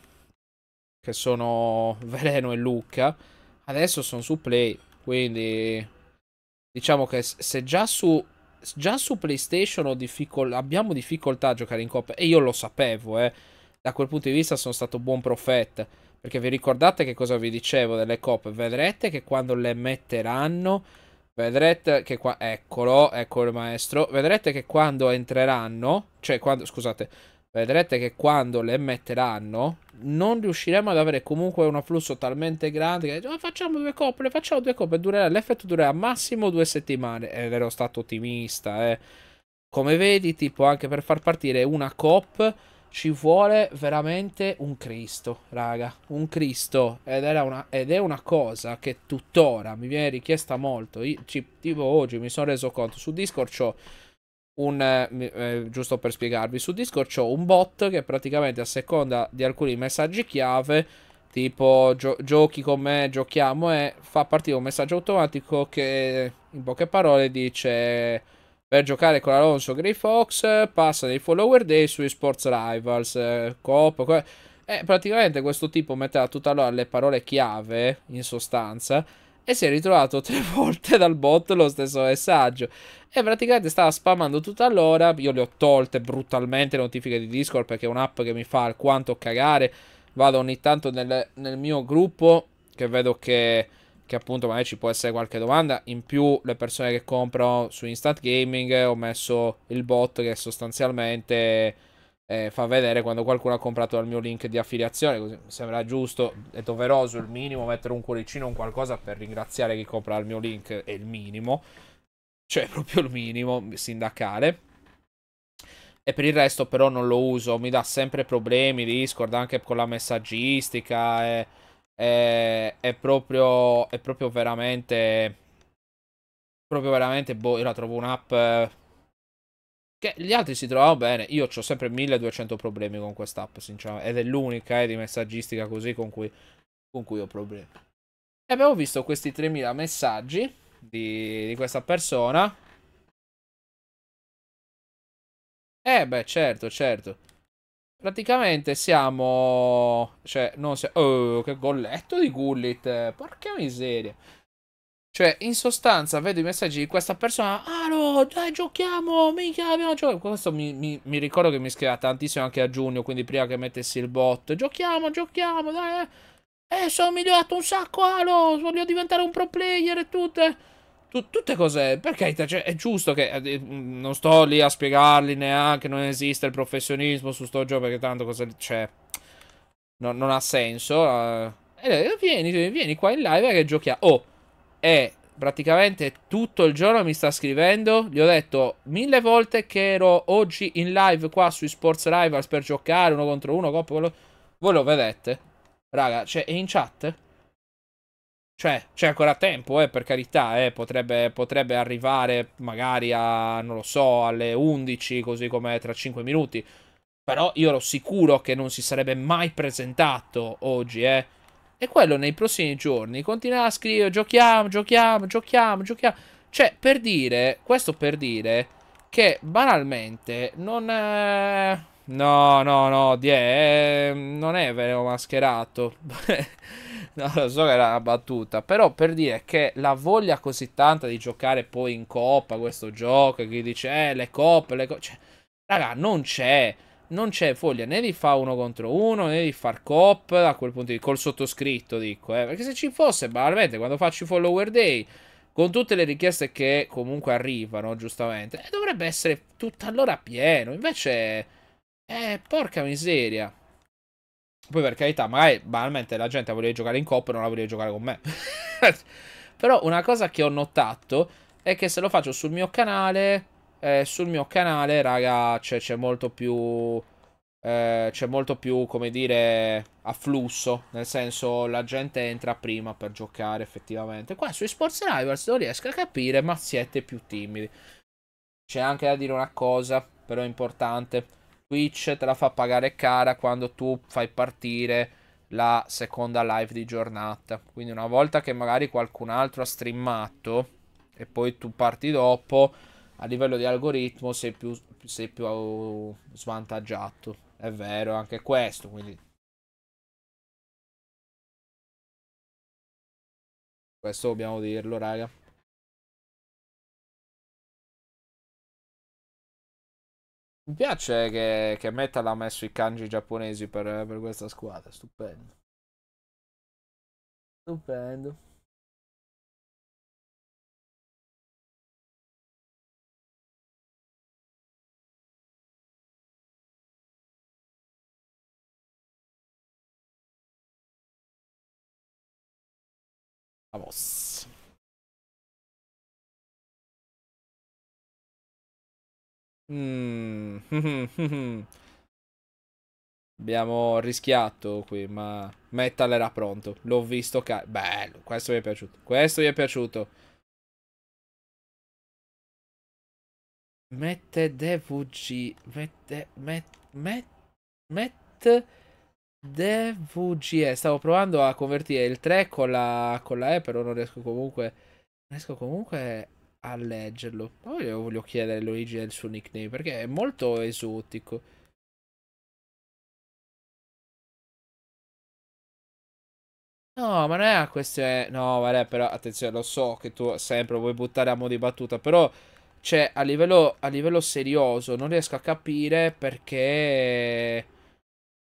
che sono Veleno e Lucca adesso sono su play quindi diciamo che se già su già su PlayStation difficol- abbiamo difficoltà a giocare in coppia e io lo sapevo, eh. Da quel punto di vista sono stato buon profeta. Perché vi ricordate che cosa vi dicevo delle coppe? Vedrete che quando le metteranno, vedrete che qua, eccolo, ecco il maestro, vedrete che quando entreranno, cioè quando, scusate, Vedrete che quando le metteranno non riusciremo ad avere comunque un afflusso talmente grande che oh, facciamo due coppie, facciamo due coppie, durerà, l'effetto durerà massimo due settimane ed ero stato ottimista eh. come vedi tipo anche per far partire una cop ci vuole veramente un Cristo raga, un Cristo ed, una, ed è una cosa che tuttora mi viene richiesta molto Io, tipo oggi mi sono reso conto su Discord c'ho un, eh, eh, giusto per spiegarvi, su Discord c'ho un bot che praticamente a seconda di alcuni messaggi chiave, tipo gio giochi con me, giochiamo e fa partire un messaggio automatico che in poche parole dice per giocare con Alonso Grey Fox passa nei follower day su Sports Rivals, eh, Coop, e praticamente questo tipo metterà tutta le parole chiave in sostanza e si è ritrovato tre volte dal bot lo stesso messaggio. E praticamente stava spammando tutta l'ora. Io le ho tolte brutalmente le notifiche di Discord perché è un'app che mi fa alquanto cagare. Vado ogni tanto nel, nel mio gruppo che vedo che, che, appunto magari ci può essere qualche domanda. In più le persone che comprano su Instant Gaming ho messo il bot che sostanzialmente eh, fa vedere quando qualcuno ha comprato dal mio link di affiliazione. Così mi sembra giusto e doveroso il minimo mettere un cuoricino o un qualcosa per ringraziare chi compra dal mio link. È il minimo, cioè proprio il minimo sindacale. E per il resto, però, non lo uso. Mi dà sempre problemi Discord anche con la messaggistica. È, è, è proprio, è proprio veramente. Proprio veramente, boh, io la trovo un'app che gli altri si trovano bene. Io ho sempre 1200 problemi con quest'app, sinceramente. Ed è l'unica eh, di messaggistica così con cui, con cui ho problemi. E abbiamo visto questi 3000 messaggi di, di questa persona. Eh beh, certo, certo. Praticamente siamo... Cioè, non siamo... Oh, che golletto di Gullit. Porca miseria. Cioè, in sostanza, vedo i messaggi di questa persona. Ah no, dai, giochiamo. Minchia, abbiamo giocato. Questo mi, mi, mi, ricordo che mi scriveva tantissimo anche a giugno. Quindi, prima che mettessi il bot, giochiamo, giochiamo, dai. Eh, eh sono migliorato un sacco. Alo. voglio diventare un pro player e tutte. Tut tutte cose. Perché cioè, è giusto che. Eh, eh, non sto lì a spiegarli neanche. Non esiste il professionismo su sto gioco. Perché tanto cosa c'è. Cioè, no, non ha senso. Eh. eh, vieni, vieni qua in live e giochiamo. Oh e praticamente tutto il giorno mi sta scrivendo. Gli ho detto mille volte che ero oggi in live qua su Sports Rivals per giocare uno contro uno. Coppa, quello... Voi lo vedete? Raga, cioè, è in chat? Cioè, c'è ancora tempo, eh, per carità, eh, potrebbe, potrebbe, arrivare magari a, non lo so, alle 11, così come tra 5 minuti. Però io ero sicuro che non si sarebbe mai presentato oggi, eh. E quello nei prossimi giorni continuerà a scrivere giochiamo, giochiamo, giochiamo, giochiamo. Cioè, per dire, questo per dire che banalmente non... È... Eh, no, no, no, Die, eh, non è vero mascherato. no, lo so che era una battuta, però per dire che la voglia così tanta di giocare poi in coppa questo gioco, chi dice eh, le coppe, le coppe... Cioè, raga, non c'è non c'è voglia né di fare uno contro uno né di far cop a quel punto di col sottoscritto dico eh, perché se ci fosse banalmente quando faccio follower day con tutte le richieste che comunque arrivano giustamente eh, dovrebbe essere tutto all'ora pieno invece eh porca miseria poi per carità magari banalmente la gente voleva giocare in cop e non la voleva giocare con me però una cosa che ho notato è che se lo faccio sul mio canale eh, sul mio canale, raga, c'è, c'è molto più... Eh, c'è molto più, come dire, afflusso. Nel senso, la gente entra prima per giocare effettivamente. Qua sui Sports Rivals non riesco a capire, ma siete più timidi. C'è anche da dire una cosa, però importante. Twitch te la fa pagare cara quando tu fai partire la seconda live di giornata. Quindi una volta che magari qualcun altro ha streamato e poi tu parti dopo a livello di algoritmo sei più, sei più svantaggiato. È vero, anche questo, quindi... Questo dobbiamo dirlo, raga. Mi piace che, che Metal ha messo i kanji giapponesi per, per questa squadra, stupendo. Stupendo. Vamos. Mm. Abbiamo rischiato qui, ma Metal era pronto. L'ho visto ca... Bello, questo mi è piaciuto. Questo mi è piaciuto. Mette DVG. Mette... Mette... Mette... Met, DVGE. Stavo provando a convertire il 3 con la, con la E, però non riesco comunque. Non riesco comunque a leggerlo. Poi voglio chiedere l'origine del suo nickname perché è molto esotico. No, ma non è una questione. No, vabbè, però attenzione, lo so che tu sempre vuoi buttare a mo' di battuta, però. Cioè, a livello, a livello serioso non riesco a capire perché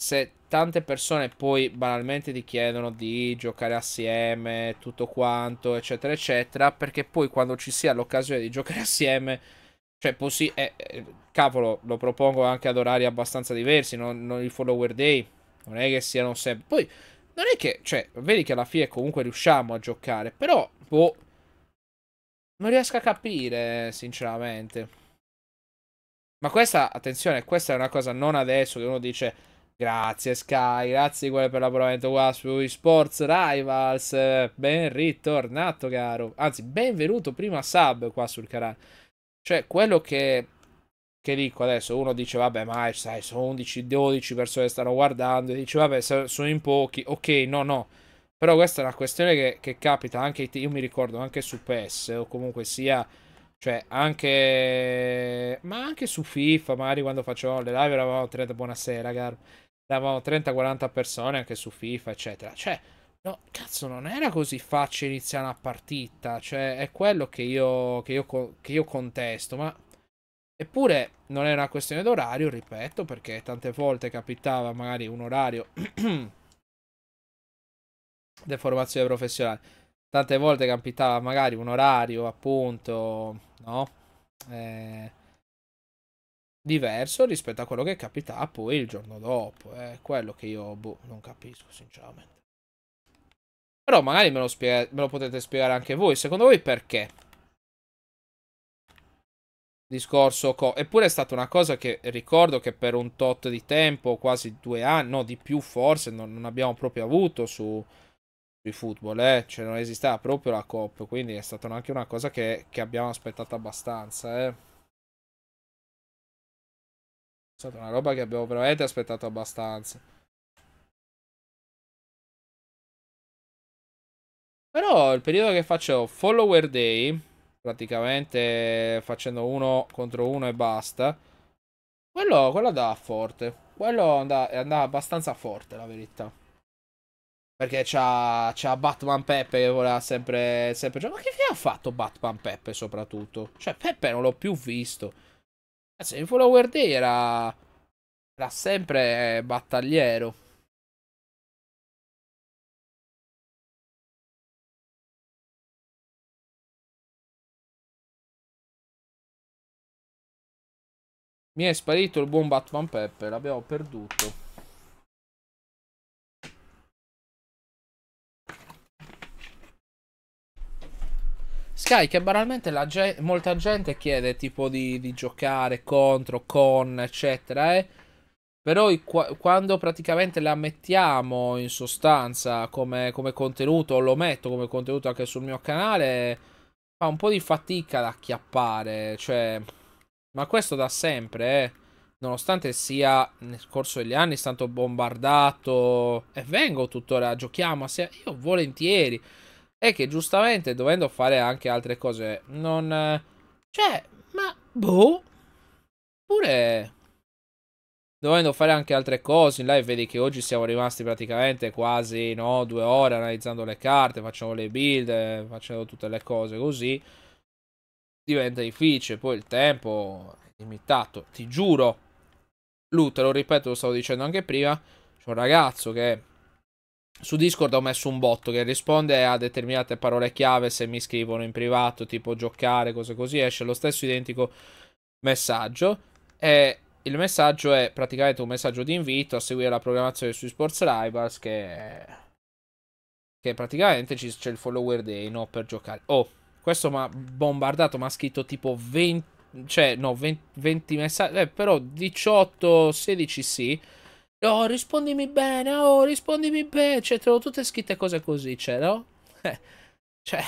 se tante persone poi banalmente ti chiedono di giocare assieme, tutto quanto, eccetera, eccetera, perché poi quando ci sia l'occasione di giocare assieme, cioè, possi- eh, eh, cavolo, lo propongo anche ad orari abbastanza diversi, non, non i follower day, non è che siano sempre... Poi, non è che, cioè, vedi che alla fine comunque riusciamo a giocare, però, boh, non riesco a capire, sinceramente. Ma questa, attenzione, questa è una cosa non adesso che uno dice Grazie Sky, grazie per l'abbonamento qua su Sports Rivals. Ben ritornato, caro. Anzi, benvenuto prima sub qua sul canale. Cioè, quello che, che dico adesso, uno dice, vabbè, ma sai, sono 11-12 persone che stanno guardando, e dice, vabbè, sono in pochi. Ok, no, no. Però questa è una questione che, che capita anche, io mi ricordo, anche su PS o comunque sia... Cioè, anche... Ma anche su FIFA, magari quando facevamo le live eravamo 30, buonasera, caro davano 30-40 persone anche su FIFA, eccetera. Cioè, no, cazzo, non era così facile iniziare una partita. Cioè, è quello che io, che io, che io contesto, ma... Eppure non è una questione d'orario, ripeto, perché tante volte capitava magari un orario di formazione professionale. Tante volte capitava magari un orario, appunto, no? Eh, diverso rispetto a quello che capita poi il giorno dopo. È eh. quello che io boh, non capisco, sinceramente. Però magari me lo, me lo potete spiegare anche voi. Secondo voi perché? Discorso co Eppure è stata una cosa che ricordo che per un tot di tempo, quasi due anni, no di più forse, non, non abbiamo proprio avuto su, i football, eh? cioè non esisteva proprio la coppa, quindi è stata anche una cosa che, che abbiamo aspettato abbastanza. Eh? È stata una roba che abbiamo veramente aspettato abbastanza. Però il periodo che faccio follower day, praticamente facendo uno contro uno e basta, quello, quello andava forte. Quello andava, andava abbastanza forte, la verità. Perché c'ha, c'ha Batman Peppe che voleva sempre, sempre giocare. Ma che fine ha fatto Batman Peppe soprattutto? Cioè, Peppe non l'ho più visto. Cazzo, il follower day era... Era sempre battagliero. Mi è sparito il buon Batman Pepper, l'abbiamo perduto. Sky che banalmente ge- molta gente chiede tipo di, di, giocare contro, con, eccetera, eh. Però i, qua- quando praticamente la mettiamo in sostanza come, come contenuto, o lo metto come contenuto anche sul mio canale, fa un po' di fatica ad acchiappare, cioè... Ma questo da sempre, eh nonostante sia nel corso degli anni stato bombardato e vengo tuttora, giochiamo sia io volentieri è che giustamente dovendo fare anche altre cose non... Cioè, ma boh. Pure dovendo fare anche altre cose in live, vedi che oggi siamo rimasti praticamente quasi no, due ore analizzando le carte, facciamo le build, facendo tutte le cose così. Diventa difficile, poi il tempo è limitato, ti giuro. Lu, te lo ripeto, lo stavo dicendo anche prima, c'è un ragazzo che su Discord ho messo un bot che risponde a determinate parole chiave se mi scrivono in privato, tipo giocare, cose così, esce lo stesso identico messaggio. E il messaggio è praticamente un messaggio di invito a seguire la programmazione su Sports Rivals che, che praticamente c'è il follower day, no, per giocare. Oh, questo mi ha bombardato, mi ha scritto tipo 20, cioè no, 20, 20 messaggi, eh, però 18, 16 sì Oh, rispondimi bene, oh, rispondimi bene. Cioè, trovo tutte scritte cose così, cioè, no? Eh, cioè.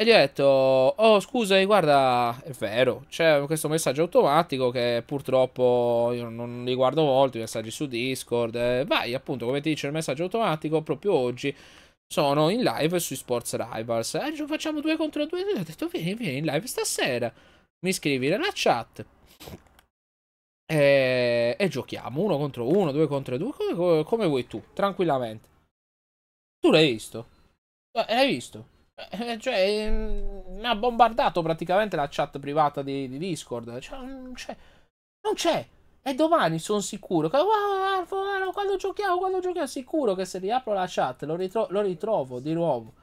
E gli ho detto, oh, scusa, eh, guarda, è vero, c'è questo messaggio automatico che purtroppo io non li guardo molto, i messaggi su Discord. Eh, vai, appunto, come ti dice il messaggio automatico, proprio oggi sono in live su Sports Rivals. Eh, facciamo due contro due. Ho detto, vieni, vieni in live stasera. Mi scrivi nella chat. E, eh, e giochiamo uno contro uno, due contro due, come, come vuoi tu, tranquillamente. Tu l'hai visto? L'hai eh, visto? Eh, cioè, ehm, mi ha bombardato praticamente la chat privata di, di Discord. Cioè, non c'è. Non c'è. E domani sono sicuro. Che, quando giochiamo, quando giochiamo, sicuro che se riapro la chat lo, ritro lo ritrovo di nuovo.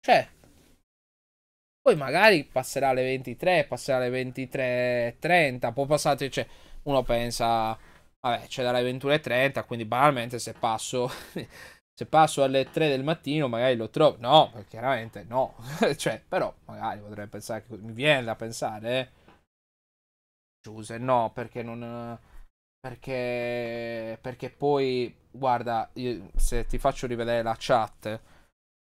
Cioè, poi magari passerà alle 23, passerà alle 23.30, può passare, cioè, cioè, uno pensa, vabbè, c'è dalle 21.30, quindi banalmente se passo, se passo alle 3 del mattino magari lo trovo. No, chiaramente no. cioè, però magari potrei pensare che mi viene da pensare, eh. Giuse, cioè, no, perché non... Perché, perché poi, guarda, io, se ti faccio rivedere la chat,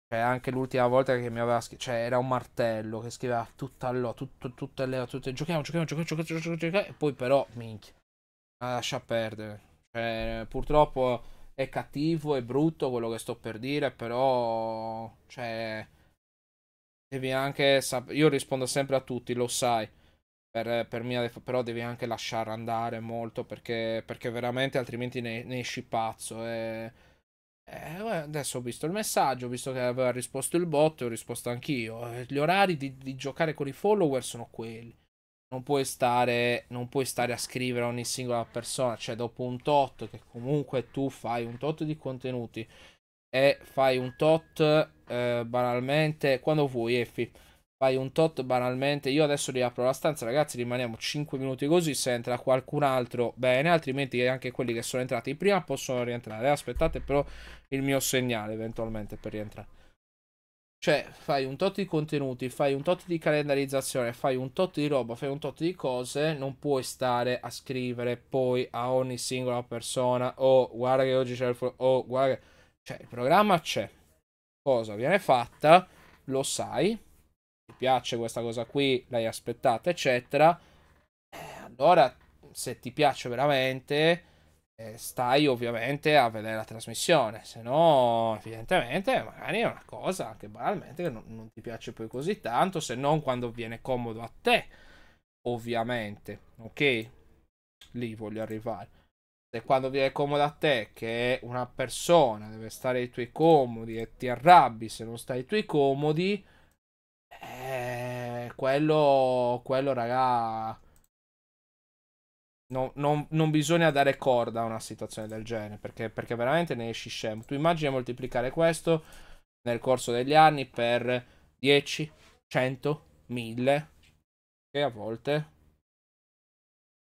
cioè, anche l'ultima volta che mi aveva scritto, cioè, era un martello che scriveva tutta allora, tutto, tutte le, tutte, giochiamo, giochiamo, giochiamo, giochiamo, giochiamo, giochiamo, e poi però, minchia, lascia perdere. Cioè, purtroppo è cattivo, è brutto quello che sto per dire, però, cioè, devi anche sapere, io rispondo sempre a tutti, lo sai, per, per mia, però devi anche lasciare andare molto, perché, perché veramente altrimenti ne, ne esci pazzo, e eh. Eh, adesso ho visto il messaggio, ho visto che aveva risposto il bot, ho risposto anch'io. Eh, gli orari di, di giocare con i follower sono quelli. Non puoi, stare, non puoi stare a scrivere a ogni singola persona. Cioè, dopo un tot, che comunque tu fai un tot di contenuti e fai un tot eh, banalmente quando vuoi, Effi. Fai un tot banalmente. Io adesso riapro la stanza, ragazzi. Rimaniamo 5 minuti così. Se entra qualcun altro, bene. Altrimenti anche quelli che sono entrati prima possono rientrare. Eh, aspettate però il mio segnale eventualmente per rientrare. Cioè, fai un tot di contenuti, fai un tot di calendarizzazione, fai un tot di roba, fai un tot di cose. Non puoi stare a scrivere poi a ogni singola persona. Oh, guarda che oggi c'è il. Fo- oh, guarda. Che... Cioè, il programma c'è. Cosa viene fatta? Lo sai piace questa cosa qui, l'hai aspettata, eccetera, eh, allora se ti piace veramente eh, stai ovviamente a vedere la trasmissione, se no evidentemente magari è una cosa anche banalmente che non, non, ti piace poi così tanto, se non quando viene comodo a te, ovviamente, ok? Lì voglio arrivare. Se quando viene comodo a te che una persona deve stare ai tuoi comodi e ti arrabbi se non stai ai tuoi comodi, quello, quello raga. No, non, non, bisogna dare corda a una situazione del genere perché, perché veramente ne esci scemo. Tu immagini moltiplicare questo nel corso degli anni per 10, 100, 1000 che a volte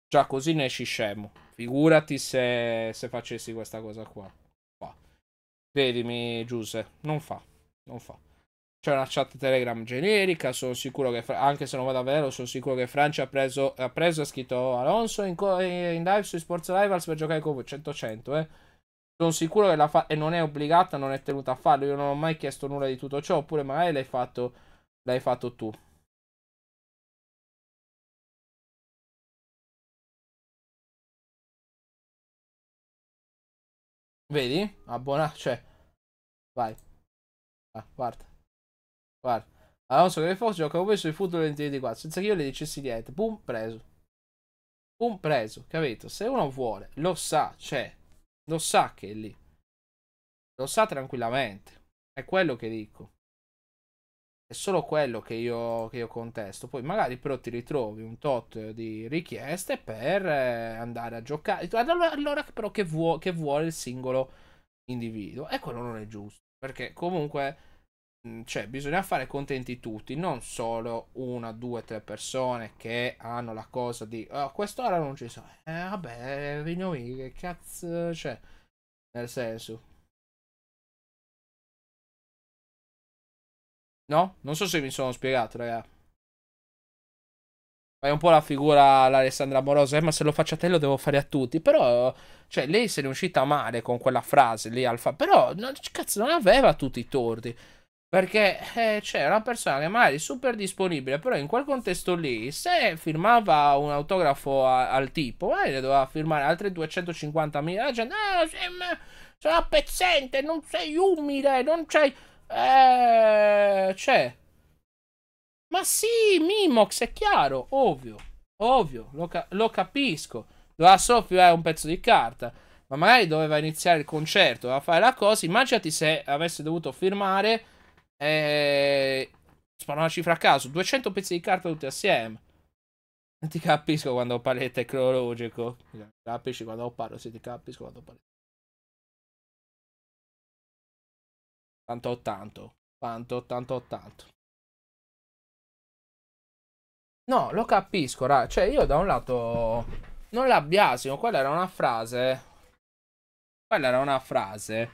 già così ne esci scemo. Figurati se, se facessi questa cosa qua. Vedimi, Credimi, Giuse, non fa, non fa c'è una chat Telegram generica, sono sicuro che, anche se non vado a vero, sono sicuro che Francia ha preso, ha preso, ha scritto oh, Alonso in, co- eh, in live su Sports Rivals per giocare con voi, 100-100, eh. Sono sicuro che la fa e non è obbligata, non è tenuta a farlo, io non ho mai chiesto nulla di tutto ciò, oppure magari l'hai fatto, l'hai fatto tu. Vedi? Abbona, cioè... Vai. Ah, guarda. Guarda. Alonso che Fox gioca come sui football 22 di 4, senza che io le dicessi niente. Boom, preso. Boom, preso, capito? Se uno vuole, lo sa, c'è. Lo sa che è lì. Lo sa tranquillamente. È quello che dico. È solo quello che io, che io contesto. Poi magari però ti ritrovi un tot di richieste per eh, andare a giocare. Allora, allora però che, vuo, che vuole il singolo individuo. E quello non è giusto. Perché comunque Mm, cioè bisogna fare contenti tutti, non solo una, due, tre persone che hanno la cosa di oh, quest'ora non ci sono. Eh, vabbè, vino che cazzo cioè nel senso No? Non so se mi sono spiegato, raga. Fai un po' la figura l'Alessandra Morosa, eh, ma se lo faccio a te lo devo fare a tutti. Però, cioè, lei se ne è uscita male con quella frase lì alfa. Però, no, cazzo, non aveva tutti i torti. Perché eh, c'è una persona che magari è super disponibile, però in quel contesto lì, se firmava un autografo a, al tipo, magari ne doveva firmare altre 250.000. La gente, ah, sei, sono appezzente, non sei umile, non c'hai... Eh, c'è. Ma sì, Mimox, è chiaro, ovvio, ovvio, lo, ca lo capisco. Doveva soffiare un pezzo di carta, ma magari doveva iniziare il concerto, doveva fare la cosa. Immaginati se avesse dovuto firmare e... Eh, Sparo una cifra a caso, 200 pezzi di carta tutti assieme. Non ti capisco quando parli di tecnologico. Capisci quando parlo, se ti capisco quando parli. Tanto 80. Tanto 80 80. No, lo capisco, raga. Cioè, io da un lato non l'abbiasimo, quella era una frase. Quella era una frase.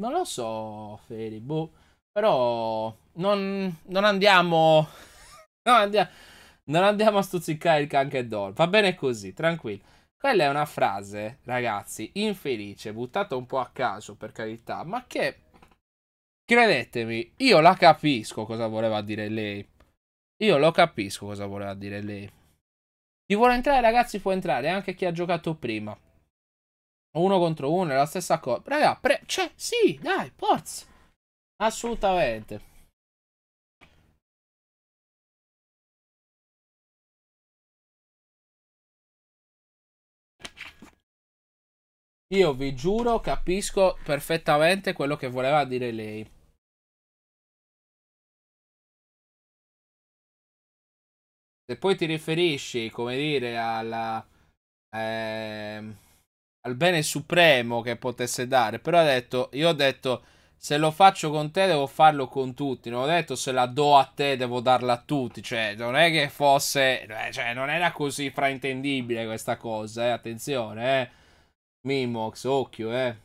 Non lo so, Feribu. Boh. Però non, non andiamo... non, andiamo non andiamo a stuzzicare il anche Dor. Va bene così, tranquillo. Quella è una frase, ragazzi, infelice, buttata un po' a caso, per carità, ma che... Credetemi, io la capisco cosa voleva dire lei. Io lo capisco cosa voleva dire lei. Chi vuole entrare, ragazzi, può entrare, anche chi ha giocato prima. Uno contro uno è la stessa cosa. Raga, pre... Cioè, sì, dai, forza. Assolutamente. Io vi giuro, capisco perfettamente quello che voleva dire lei. Se poi ti riferisci, come dire, alla, eh, al bene supremo che potesse dare, però ha detto, io ho detto se lo faccio con te devo farlo con tutti. Non ho detto se la do a te devo darla a tutti. Cioè, non è che fosse... Eh, cioè, non era così fraintendibile questa cosa, eh. Attenzione, eh. Mimox, occhio, eh.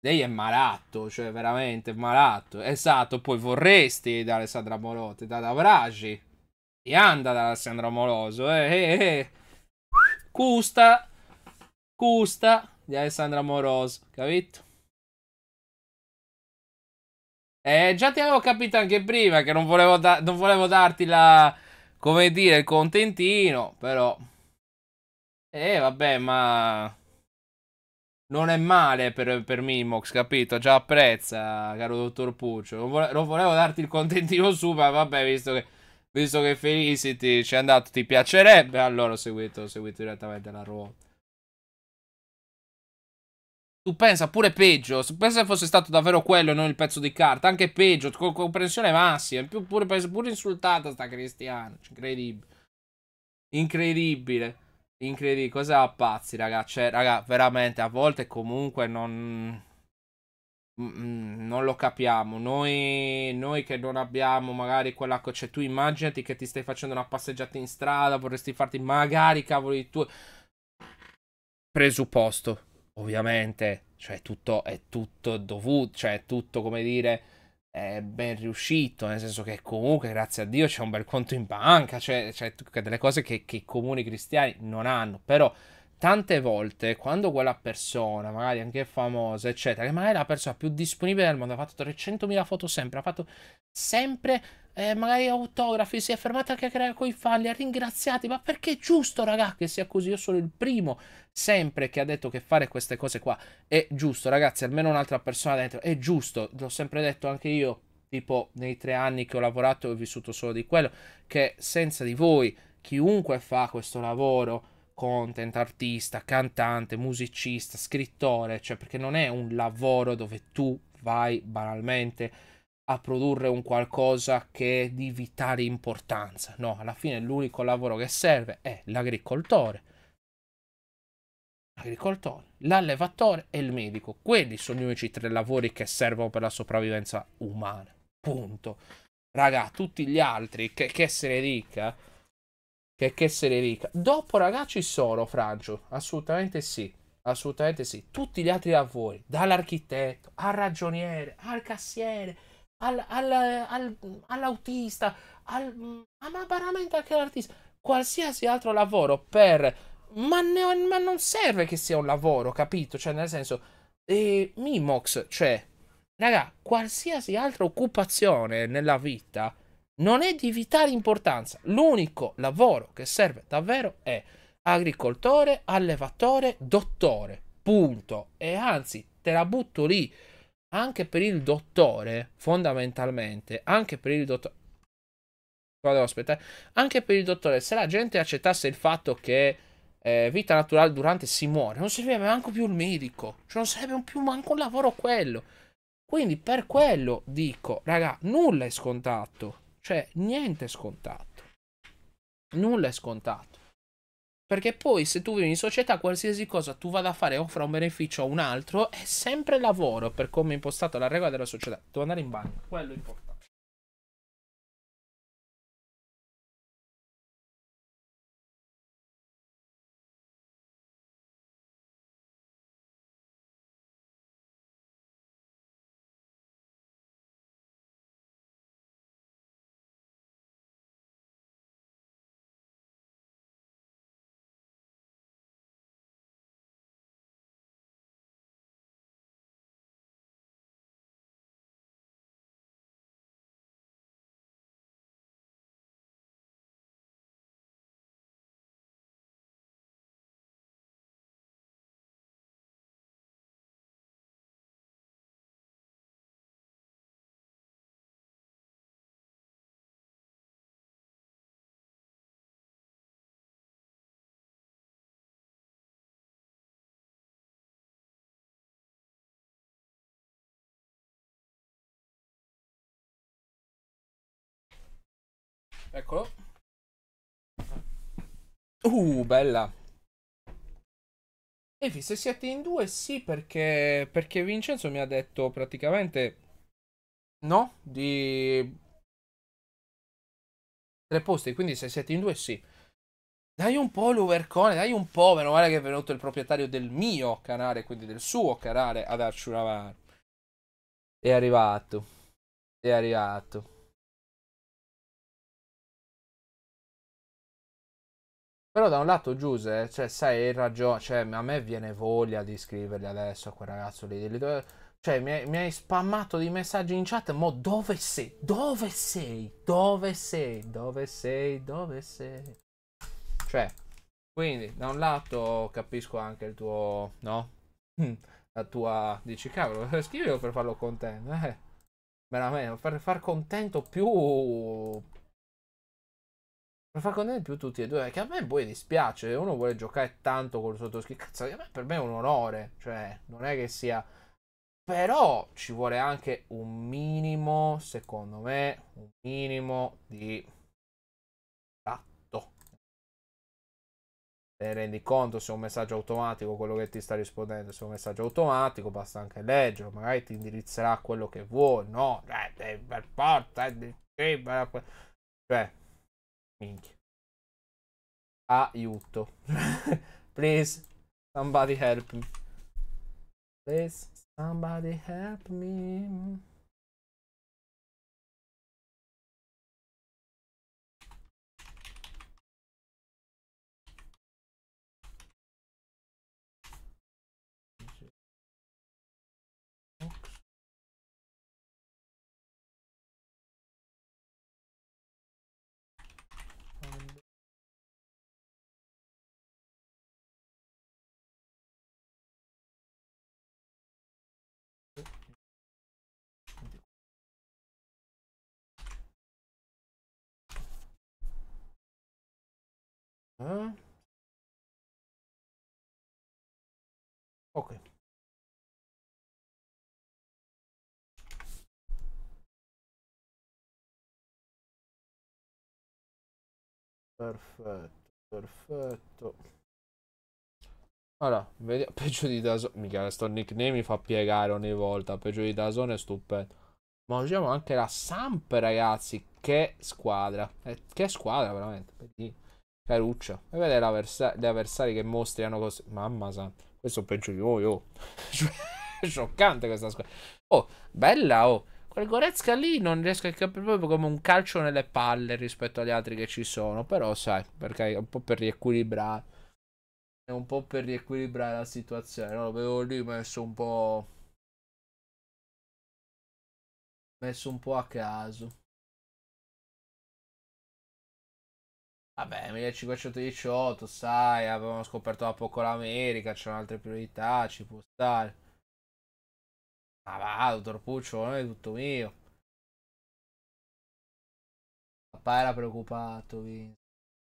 Lei è malato, cioè, veramente malato. Esatto, poi vorresti da Alessandra Molotti, da Davragi. E anda da Alessandra Moloso, eh, eh, eh, eh. Custa. Custa di Alessandra Moroso, capito? Eh, già ti avevo capito anche prima che non volevo, da- non volevo darti la... come dire, il contentino, però... Eh, vabbè, ma... Non è male per, per Mimox, capito? Già apprezza, caro dottor Puccio. Non, vole- non volevo darti il contentino su, ma vabbè, visto che... Visto che Felicity ci è andato, ti piacerebbe, allora ho seguito, ho seguito direttamente la ruota. Tu pensa pure peggio, pensa se fosse stato davvero quello e non il pezzo di carta, anche peggio, con comprensione massima, più pure, pure insultata sta Cristiano, incredibile. Incredibile. Incredibile, cosa a pazzi, raga. Cioè, raga, veramente, a volte comunque non... Non lo capiamo. Noi, noi che non abbiamo magari quella... Cioè, tu immaginati che ti stai facendo una passeggiata in strada, vorresti farti magari, cavoli, tu... Presupposto ovviamente, cioè tutto, è tutto dovuto, cioè è tutto come dire è ben riuscito, nel senso che comunque grazie a Dio c'è un bel conto in banca, cioè, cioè delle cose che, che i comuni cristiani non hanno, però tante volte quando quella persona, magari anche famosa, eccetera, che magari è la persona più disponibile del mondo, ha fatto 300.000 foto sempre, ha fatto sempre eh, magari autografi, si è fermata anche a creare con i fan, li ha ringraziati, ma perché è giusto, raga, che sia così? Io sono il primo sempre che ha detto che fare queste cose qua è giusto, ragazzi, almeno un'altra persona dentro, è giusto, l'ho sempre detto anche io, tipo nei tre anni che ho lavorato ho vissuto solo di quello, che senza di voi chiunque fa questo lavoro content, artista, cantante, musicista, scrittore, cioè perché non è un lavoro dove tu vai banalmente a produrre un qualcosa che è di vitale importanza. No, alla fine l'unico lavoro che serve è l'agricoltore, l'agricoltore, l'allevatore e il medico. Quelli sono gli unici tre lavori che servono per la sopravvivenza umana. Punto. Raga, tutti gli altri, che, che ne dica. che, che ne dica. Dopo, raga, ci sono, Francio, assolutamente sì. Assolutamente sì. Tutti gli altri lavori, dall'architetto al ragioniere al cassiere, al, al, al, all'autista, ma veramente anche all'artista, qualsiasi altro lavoro per... Ma, ne, ma, non serve che sia un lavoro, capito? Cioè, nel senso, eh, Mimox, cioè, raga, qualsiasi altra occupazione nella vita non è di vitale importanza. L'unico lavoro che serve davvero è agricoltore, allevatore, dottore. Punto. E anzi, te la butto lì anche per il dottore, fondamentalmente, anche per il dottore. Vado aspettare. Eh. Anche per il dottore, se la gente accettasse il fatto che eh, vita naturale durante si muore, non servirebbe neanche più il medico, cioè non sarebbe più manco un lavoro quello. Quindi per quello dico, raga, nulla è scontato, cioè niente è scontato. Nulla è scontato. Perché poi se tu vivi in società qualsiasi cosa tu vada a fare offra un beneficio a un altro è sempre lavoro per come è impostata la regola della società. Devo andare in bagno, quello importa. Eccolo. Uh, bella. Evi, se siete in due, sì, perché, perché Vincenzo mi ha detto praticamente no di tre posti, quindi se siete in due, sì. Dai un po' l'uvercone, dai un po', meno male che è venuto il proprietario del mio canale, quindi del suo canale, a darci una mano. È arrivato. È arrivato. Però da un lato Giuse, cioè, sai, hai ragione, cioè, a me viene voglia di scrivergli adesso a quel ragazzo lì. dove... Cioè, mi hai, mi hai, spammato di messaggi in chat, mo dove sei? Dove sei? Dove sei? Dove sei? Dove sei? Cioè, quindi, da un lato capisco anche il tuo, no? La tua, dici, cavolo, scrivilo per farlo contento, eh. Veramente, per far contento più, ma fa di più tutti e due. Che a me poi dispiace. Uno vuole giocare tanto col sottoscritto. Cazzo, a me, per me è un onore. Cioè, non è che sia. Però ci vuole anche un minimo, secondo me, un minimo di tatto. Te rendi conto se è un messaggio automatico quello che ti sta rispondendo. Se è un messaggio automatico, basta anche leggerlo. Magari ti indirizzerà a quello che vuoi. No, eh, per forza. Eh, cioè, Minchia. Aiuto. Please, somebody help me. Please, somebody help me. Ok. Perfetto, perfetto. Allora, vediamo. Peggio di Dazone. Mica, sto nickname mi fa piegare ogni volta. Peggio di Dazone è stupendo. Ma usiamo anche la Samp, ragazzi. Che squadra. Eh, che squadra, veramente. Caruccia. E vedete gli avversari che mostri così. Mamma santa. Questo peggio di voi, oh. Cioè, scioccante questa squadra. Oh, bella, oh. Quel Goretzka lì non riesco a capire proprio come un calcio nelle palle rispetto agli altri che ci sono. Però, sai, perché è un po' per riequilibrare. È un po' per riequilibrare la situazione. No, l'avevo lì messo un po'. Messo un po' a caso. Vabbè, 1518, sai, avevamo scoperto da poco l'America, c'erano altre priorità, ci può stare. Ma va, dottor Puccio, non è tutto mio. Papà era preoccupato, Vincenzo.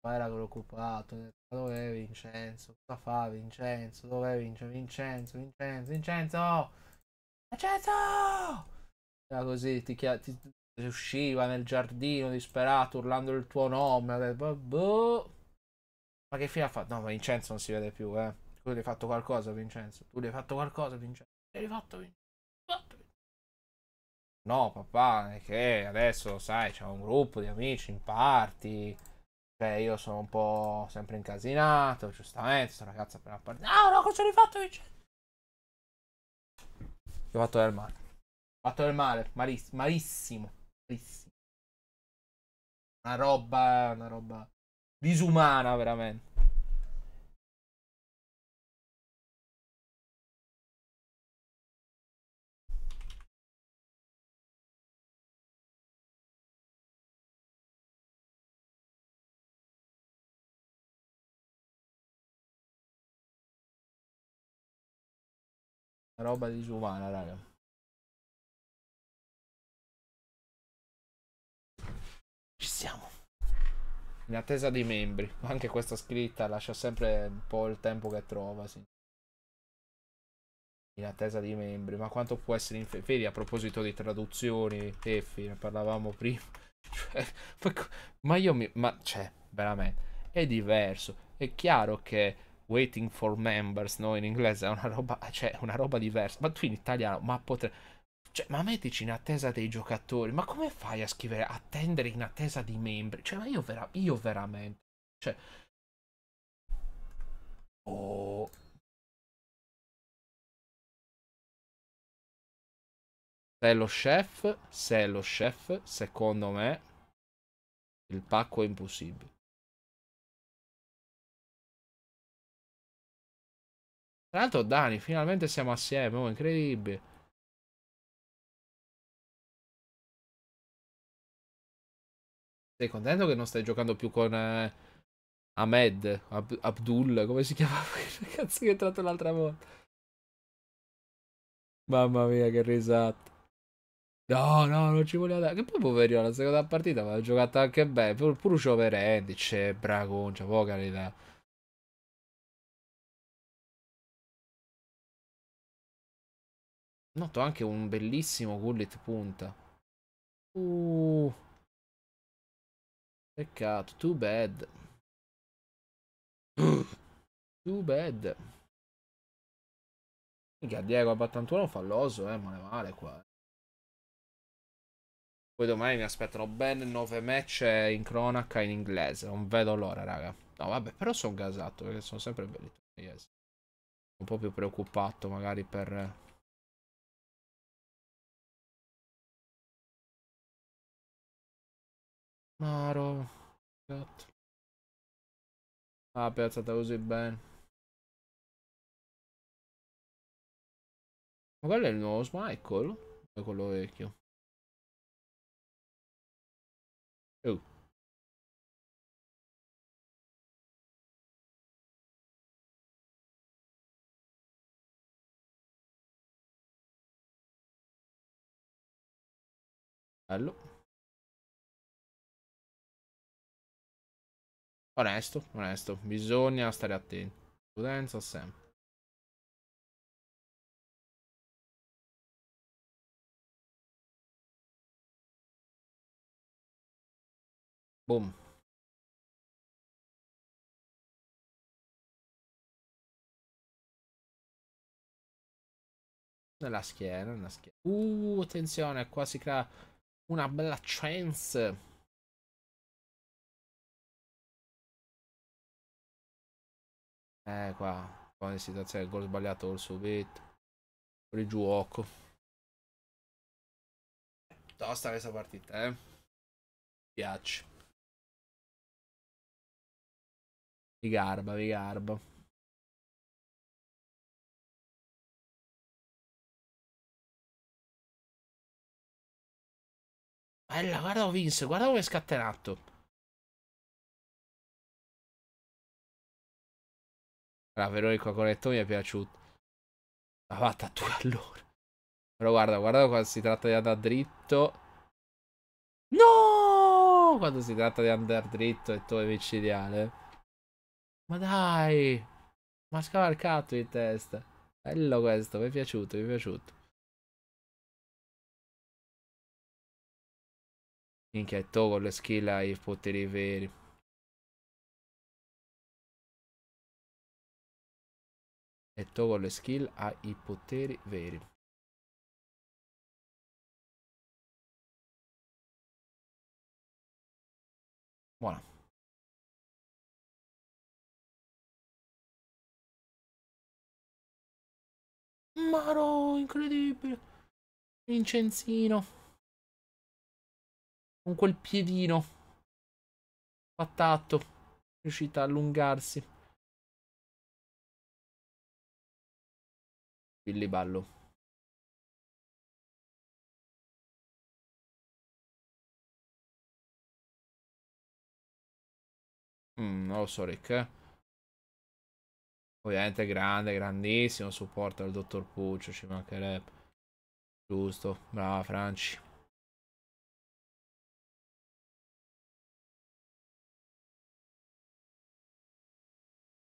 Papà era preoccupato. Dov'è Vincenzo? Cosa fa Vincenzo? Dov'è Vincenzo? Vincenzo, Vincenzo, Vincenzo! Vincenzo! Era così, ti, ti usciva nel giardino disperato urlando il tuo nome. Detto, boh, boh. Ma che fine ha fatto? No, ma Vincenzo non si vede più, eh. Tu gli hai fatto qualcosa, Vincenzo. Tu gli hai fatto qualcosa, Vincenzo. Gli hai fatto, Vincenzo. No, papà, è che adesso, sai, c'è un gruppo di amici in party. Cioè, io sono un po' sempre incasinato, giustamente, sto ragazzo appena partito. Ah, no, cosa hai fatto, Vincenzo? ho fatto del male. Ho fatto del male, malis- malissimo rarissimo. Una roba, una roba disumana veramente. Una roba disumana, raga. Ci siamo. In attesa dei membri. Anche questa scritta lascia sempre un po' il tempo che trova. Sì. In attesa dei membri. Ma quanto può essere inferiore? Vedi, a proposito di traduzioni, Effi, eh, ne parlavamo prima. Cioè, ma io mi... Ma, cioè, veramente. È diverso. È chiaro che waiting for members, no, in inglese è una roba... Cioè, una roba diversa. Ma tu in italiano, ma potrebbe cioè, ma mettici in attesa dei giocatori. Ma come fai a scrivere attendere in attesa di membri? Cioè, ma io, vera- io veramente. Cioè. Oh. Se è lo chef, se è lo chef, secondo me il pacco è impossibile. Tra l'altro Dani, finalmente siamo assieme, oh incredibile. Sei contento che non stai giocando più con eh, Ahmed, Ab Abdul, come si chiamava quel ragazzo che è entrato l'altra volta? Mamma mia, che risata. No, no, non ci voleva dare. Che poi poverino, la seconda partita aveva giocato anche bene. Pur, pure Ucio Verendi, eh, c'è poca carità. Noto anche un bellissimo gullet punta. Uh. Peccato, too bad. too bad. Mica Diego Battantuono falloso, eh, male male qua. Poi domani mi aspettano ben 9 match in cronaca in inglese. Non vedo l'ora, raga. No, vabbè, però sono gasato perché sono sempre belli. Yes. Un po' più preoccupato magari per Maro. Gatto. Ah, piazzata così bene. Ma quello è il nuovo Smichael? O quello vecchio? Oh. Bello. Onesto, onesto. Bisogna stare attenti. Prudenza sempre. Boom. Nella schiena, nella schiena. Uh, attenzione, qua si crea una bella chance. Eh, qua, qua è situazione, il gol sbagliato col subito. Rigioco. Tosta questa partita, eh. Piace. Vi garba, vi garba. Bella, guarda Vince, guarda come è scatenato. Raga, però il cocoletto mi è piaciuto. Ma vatta tu allora. Però guarda, guarda quando si tratta di andare dritto. No! Quando si tratta di andare dritto è tuo micidiale. Ma dai! Ma scavalcato in testa. Bello questo, mi è piaciuto, mi è piaciuto. Minchia, è tu con le skill ai poteri veri. E tu con le skill ai poteri veri. Buona. Ma incredibile. Vincenzino. Con quel piedino. Patatto. Riuscita a allungarsi. Billy Ballo. Mm, non lo so, Rick. Eh. Ovviamente grande, grandissimo supporto al dottor Puccio, ci mancherebbe. Giusto, brava Franci.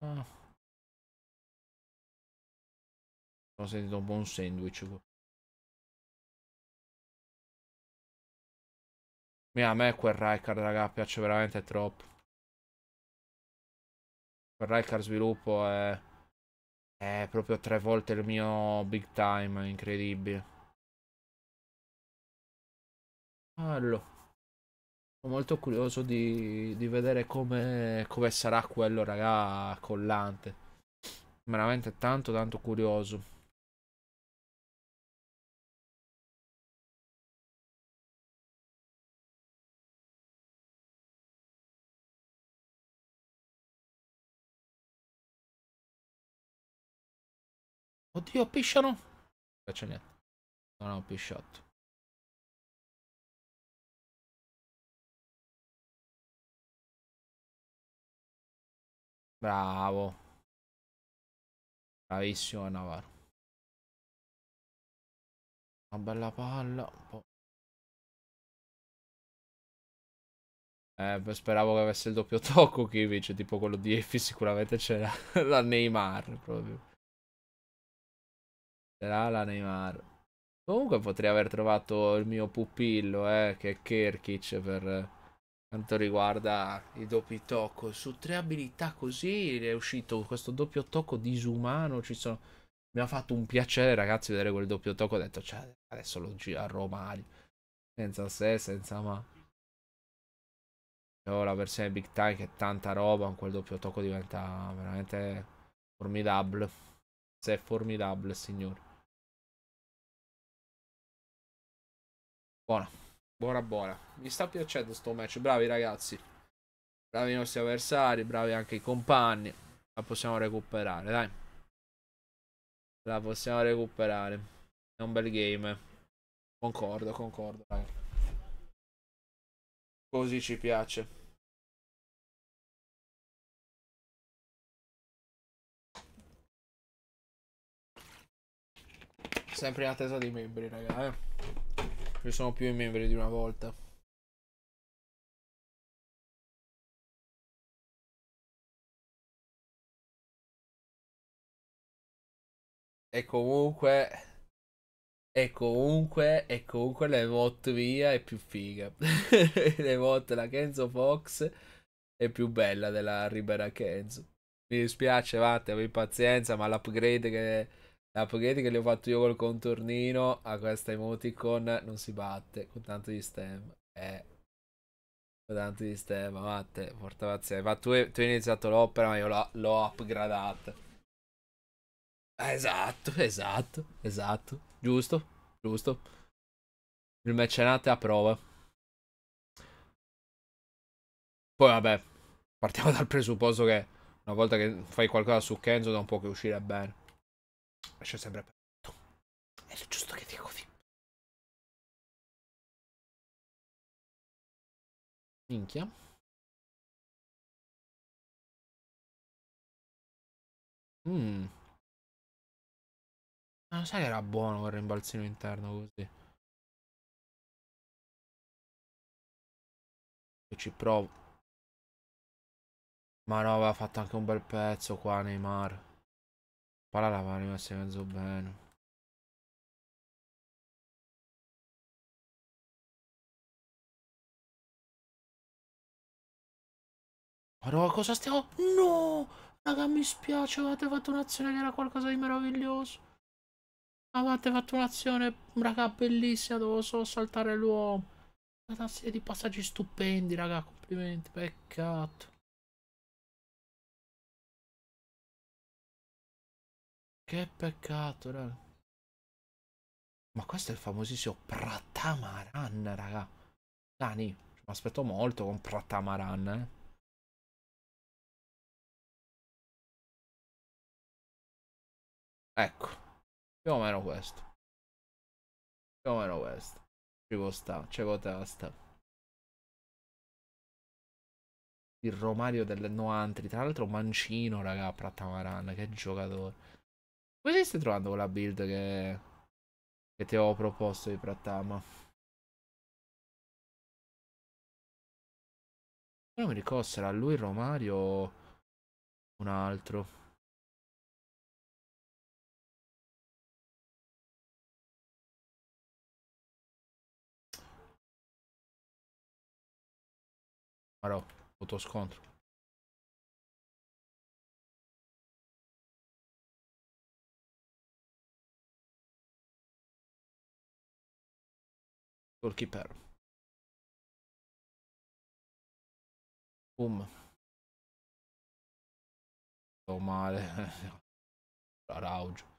Ah. Sono sentito un buon sandwich. Mia, a me quel Raikar, raga, piace veramente troppo. Quel Raikar sviluppo è... È proprio tre volte il mio big time, è incredibile. Allora. Sono molto curioso di, di vedere come, come sarà quello, raga, collante. Veramente tanto, tanto curioso. Oddio, pisciano. Non faccio niente. Non ho pisciato. Bravo. Bravissimo Navarro. Una bella palla. Boh. Eh, speravo che avesse il doppio tocco Kivic, tipo quello di Effi sicuramente c'era da Neymar proprio. Sarà la Neymar. Comunque potrei aver trovato il mio pupillo, eh, che è Kerkic per quanto riguarda i doppi tocco. Su tre abilità così è uscito questo doppio tocco disumano. Sono... Mi ha fatto un piacere, ragazzi, vedere quel doppio tocco. Ho detto, cioè, adesso lo giro a Mario. Senza se, senza ma. Ho la versione Big Time che è tanta roba, quel doppio tocco diventa veramente formidabile. Se è formidabile, signore. Buona. Buona buona. Mi sta piacendo sto match. Bravi ragazzi. Bravi i nostri avversari, bravi anche i compagni. La possiamo recuperare, dai. La possiamo recuperare. È un bel game. Concordo, concordo, dai. Così ci piace. Sempre in attesa dei membri, ragazzi. Eh? Ci sono più i membri di una volta. E comunque... E comunque, e comunque le l'emote via è più figa. le l'emote la Kenzo Fox è più bella della Ribera Kenzo. Mi dispiace, Matte, abbi pazienza, ma l'upgrade che la Poghete che gli ho fatto io col contornino a questa emoticon non si batte con tanto di stem. Eh. Con tanto di stem, ma te, porta pazienza. Ma tu, hai, tu hai iniziato l'opera, ma io l'ho upgradata. Esatto, esatto, esatto. Giusto, giusto. Il mecenate a prova. Poi vabbè, partiamo dal presupposto che una volta che fai qualcosa su Kenzo da un po' che uscire bene. Lascia sempre aperto. È giusto che dico così. Minchia. Mmm. Non sai che era buono quel rimbalzino interno così? Io ci provo. Ma no, aveva fatto anche un bel pezzo qua Neymar. Pala la mano, se mezzo bene. Però cosa stiamo... No! Raga, mi spiace, avete fatto un'azione che era qualcosa di meraviglioso. Avete fatto un'azione, raga, bellissima, dovevo solo saltare l'uomo. Una serie di passaggi stupendi, raga, complimenti, peccato. Che peccato, raga. Ma questo è il famosissimo Pratamaran, raga. Dani, mi aspetto molto con Pratamaran, eh. Ecco, più o meno questo. Più o meno questo. Ci può sta, c'è testa. Il Romario del Noantri, tra l'altro Mancino, raga, Pratamaran, che giocatore. Così stai trovando quella build che, che ti avevo proposto di Prattama? Non mi ricordo se lui, Romario o un altro. Marò, fotoscontro. goalkeeper boom sto male Araujo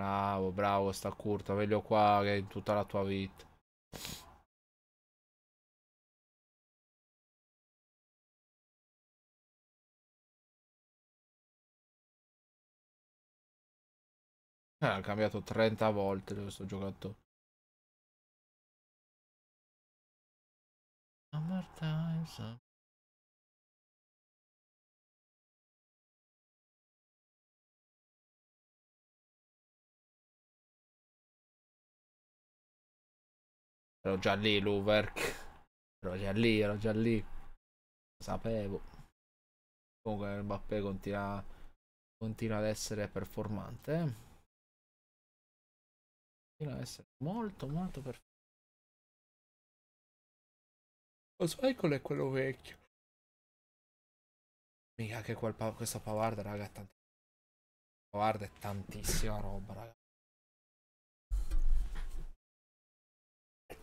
Bravo, bravo, sta curta, meglio qua che in tutta la tua vita. Eh, cambiato 30 volte questo giocatore. One more time, Ero già lì, Luverk. Ero già lì, ero già lì. Lo sapevo. Comunque Mbappé continua, continua ad essere performante. Continua ad essere molto, molto performante. Lo Michael è quello vecchio. Mica che quel pa- questo Pavard, raga, è tant- Pavard è tantissima roba, raga.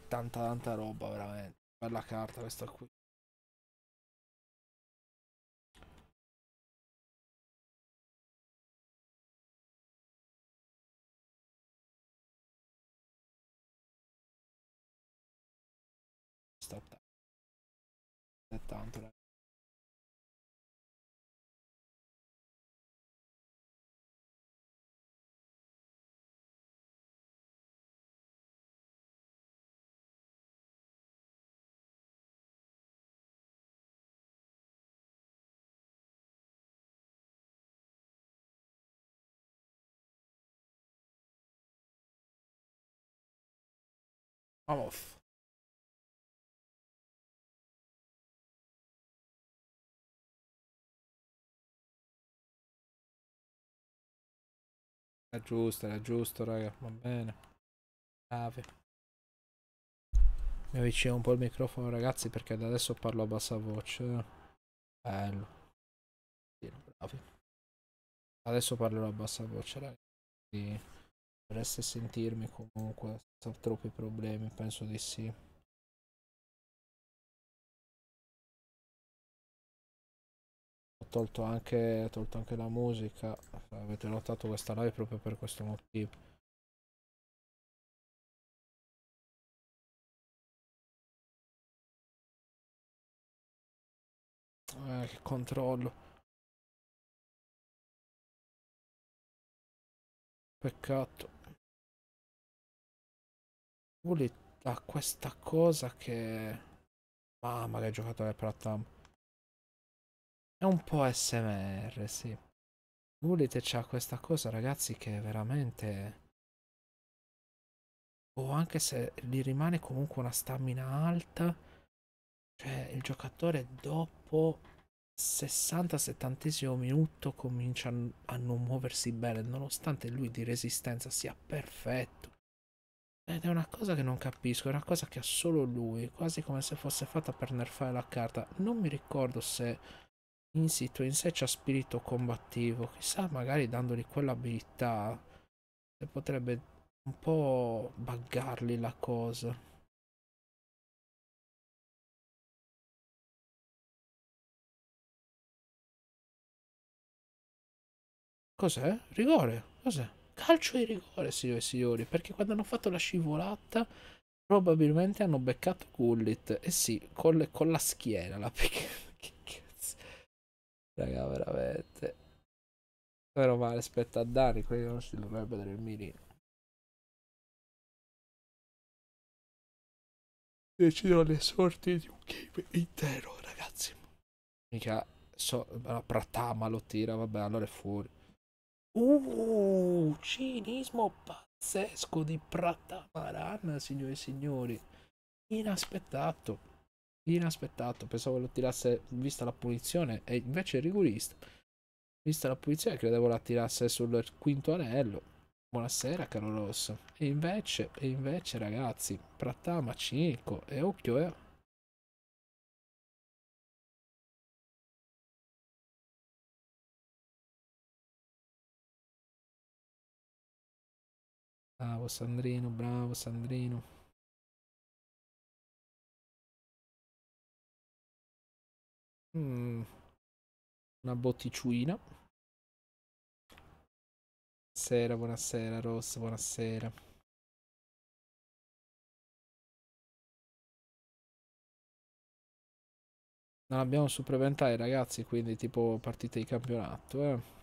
tanta tanta roba veramente. Bella carta questa qui. Sta tanto, Vamos. Era giusto, era giusto, raga. Va bene. Grave. Mi avvicino un po' il microfono, ragazzi, perché da adesso parlo a bassa voce. Bello. Sì, bravi. Adesso parlerò a bassa voce, ragazzi. Sì dovreste sentirmi comunque senza troppi problemi, penso di sì. Ho tolto anche, ho tolto anche la musica, avete notato questa live proprio per questo motivo. Eh, che controllo. Peccato. Bully ha questa cosa che... Ah, Mamma che giocatore Pratam. È un po' SMR, sì. Bullet c'ha questa cosa, ragazzi, che veramente... O oh, anche se gli rimane comunque una stamina alta, cioè il giocatore dopo 60-70 minuto comincia a non muoversi bene, nonostante lui di resistenza sia perfetto. Ed è una cosa che non capisco, è una cosa che ha solo lui, quasi come se fosse fatta per nerfare la carta. Non mi ricordo se in situ in sé c'ha spirito combattivo, chissà magari dandogli quell'abilità se potrebbe un po' buggarli la cosa. Cos'è? Rigore? Cos'è? calcio di rigore, signore e signori, perché quando hanno fatto la scivolata probabilmente hanno beccato Gullit. E eh sì, con, le, con la schiena, la picchia. che cazzo. Raga, veramente. Però male, aspetta a Dani, quelli non si dovrebbe dare il mirino. Decidono le sorti di un game intero, ragazzi. Mica, so, Pratama lo tira, vabbè, allora è fuori. Uh, cinismo pazzesco di Prattamaran, signore e signori. Inaspettato. Inaspettato. Pensavo lo tirasse vista la punizione e invece è rigorista. Vista la punizione credevo la tirasse sul quinto anello. Buonasera caro Rosso. E invece, e invece ragazzi, Prattama 5 e occhio eh. Bravo Sandrino, bravo Sandrino. Mm. Una botticuina. Buonasera, buonasera Ross, buonasera. Non abbiamo supplementari ragazzi, quindi tipo partite di campionato, eh.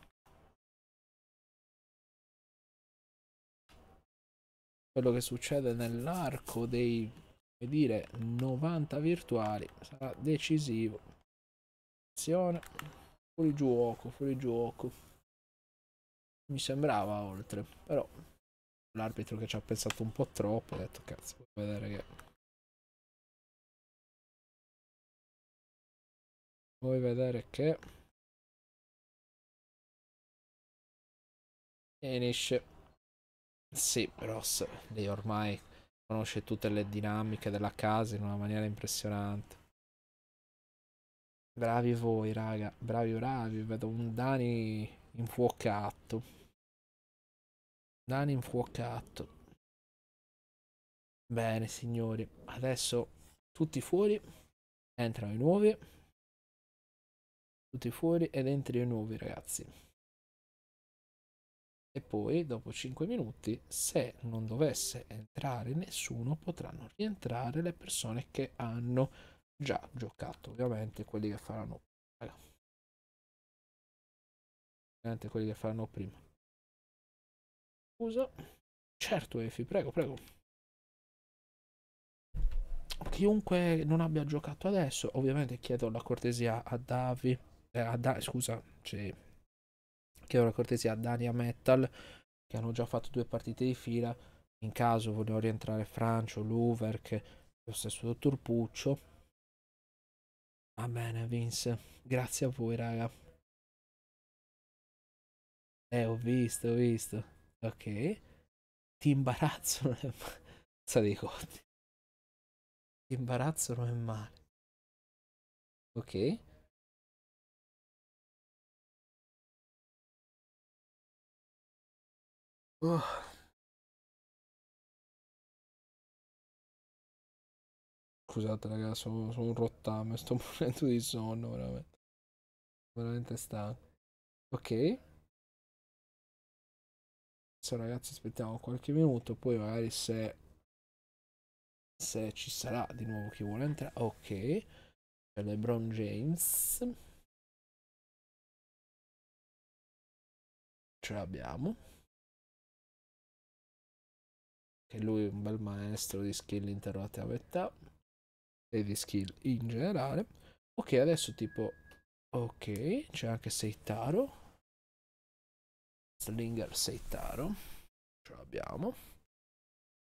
quello che succede nell'arco dei come dire 90 virtuali sarà decisivo azione fuori gioco fuori gioco mi sembrava oltre però l'arbitro che ci ha pensato un po' troppo ha detto cazzo puoi vedere che puoi vedere che finisce sì, Ross lei ormai conosce tutte le dinamiche della casa in una maniera impressionante. Bravi voi, raga. Bravi, bravi. Vedo un Dani infuocato. Dani infuocato. Bene, signori. Adesso tutti fuori. Entrano i nuovi. Tutti fuori ed entri i nuovi, ragazzi e poi dopo 5 minuti se non dovesse entrare nessuno potranno rientrare le persone che hanno già giocato ovviamente quelli che faranno ovviamente quelli che faranno prima scusa certo Efi prego prego chiunque non abbia giocato adesso ovviamente chiedo la cortesia a Davi eh, a da, scusa cioè chiedo la cortesia a Dania Metal, che hanno già fatto due partite di fila, in caso vogliono rientrare Francio, Luverk, lo stesso dottor Puccio. Va bene Vince, grazie a voi raga. Eh, ho visto, ho visto. Ok. Ti imbarazzo non è male. Sa dei conti. Ti imbarazzo non è male. Ok. Oh. Scusate ragazzi, sono, sono, un rottame, sto morendo di sonno veramente. Veramente stanco. Ok. Adesso ragazzi aspettiamo qualche minuto, poi magari se, se ci sarà di nuovo chi vuole entrare. Ok. C'è LeBron James. Ce l'abbiamo. che lui è un bel maestro di skill interrotte a metà e di skill in generale. Ok, adesso tipo... Ok, c'è anche Seitaro. Slinger Seitaro. Ce l'abbiamo.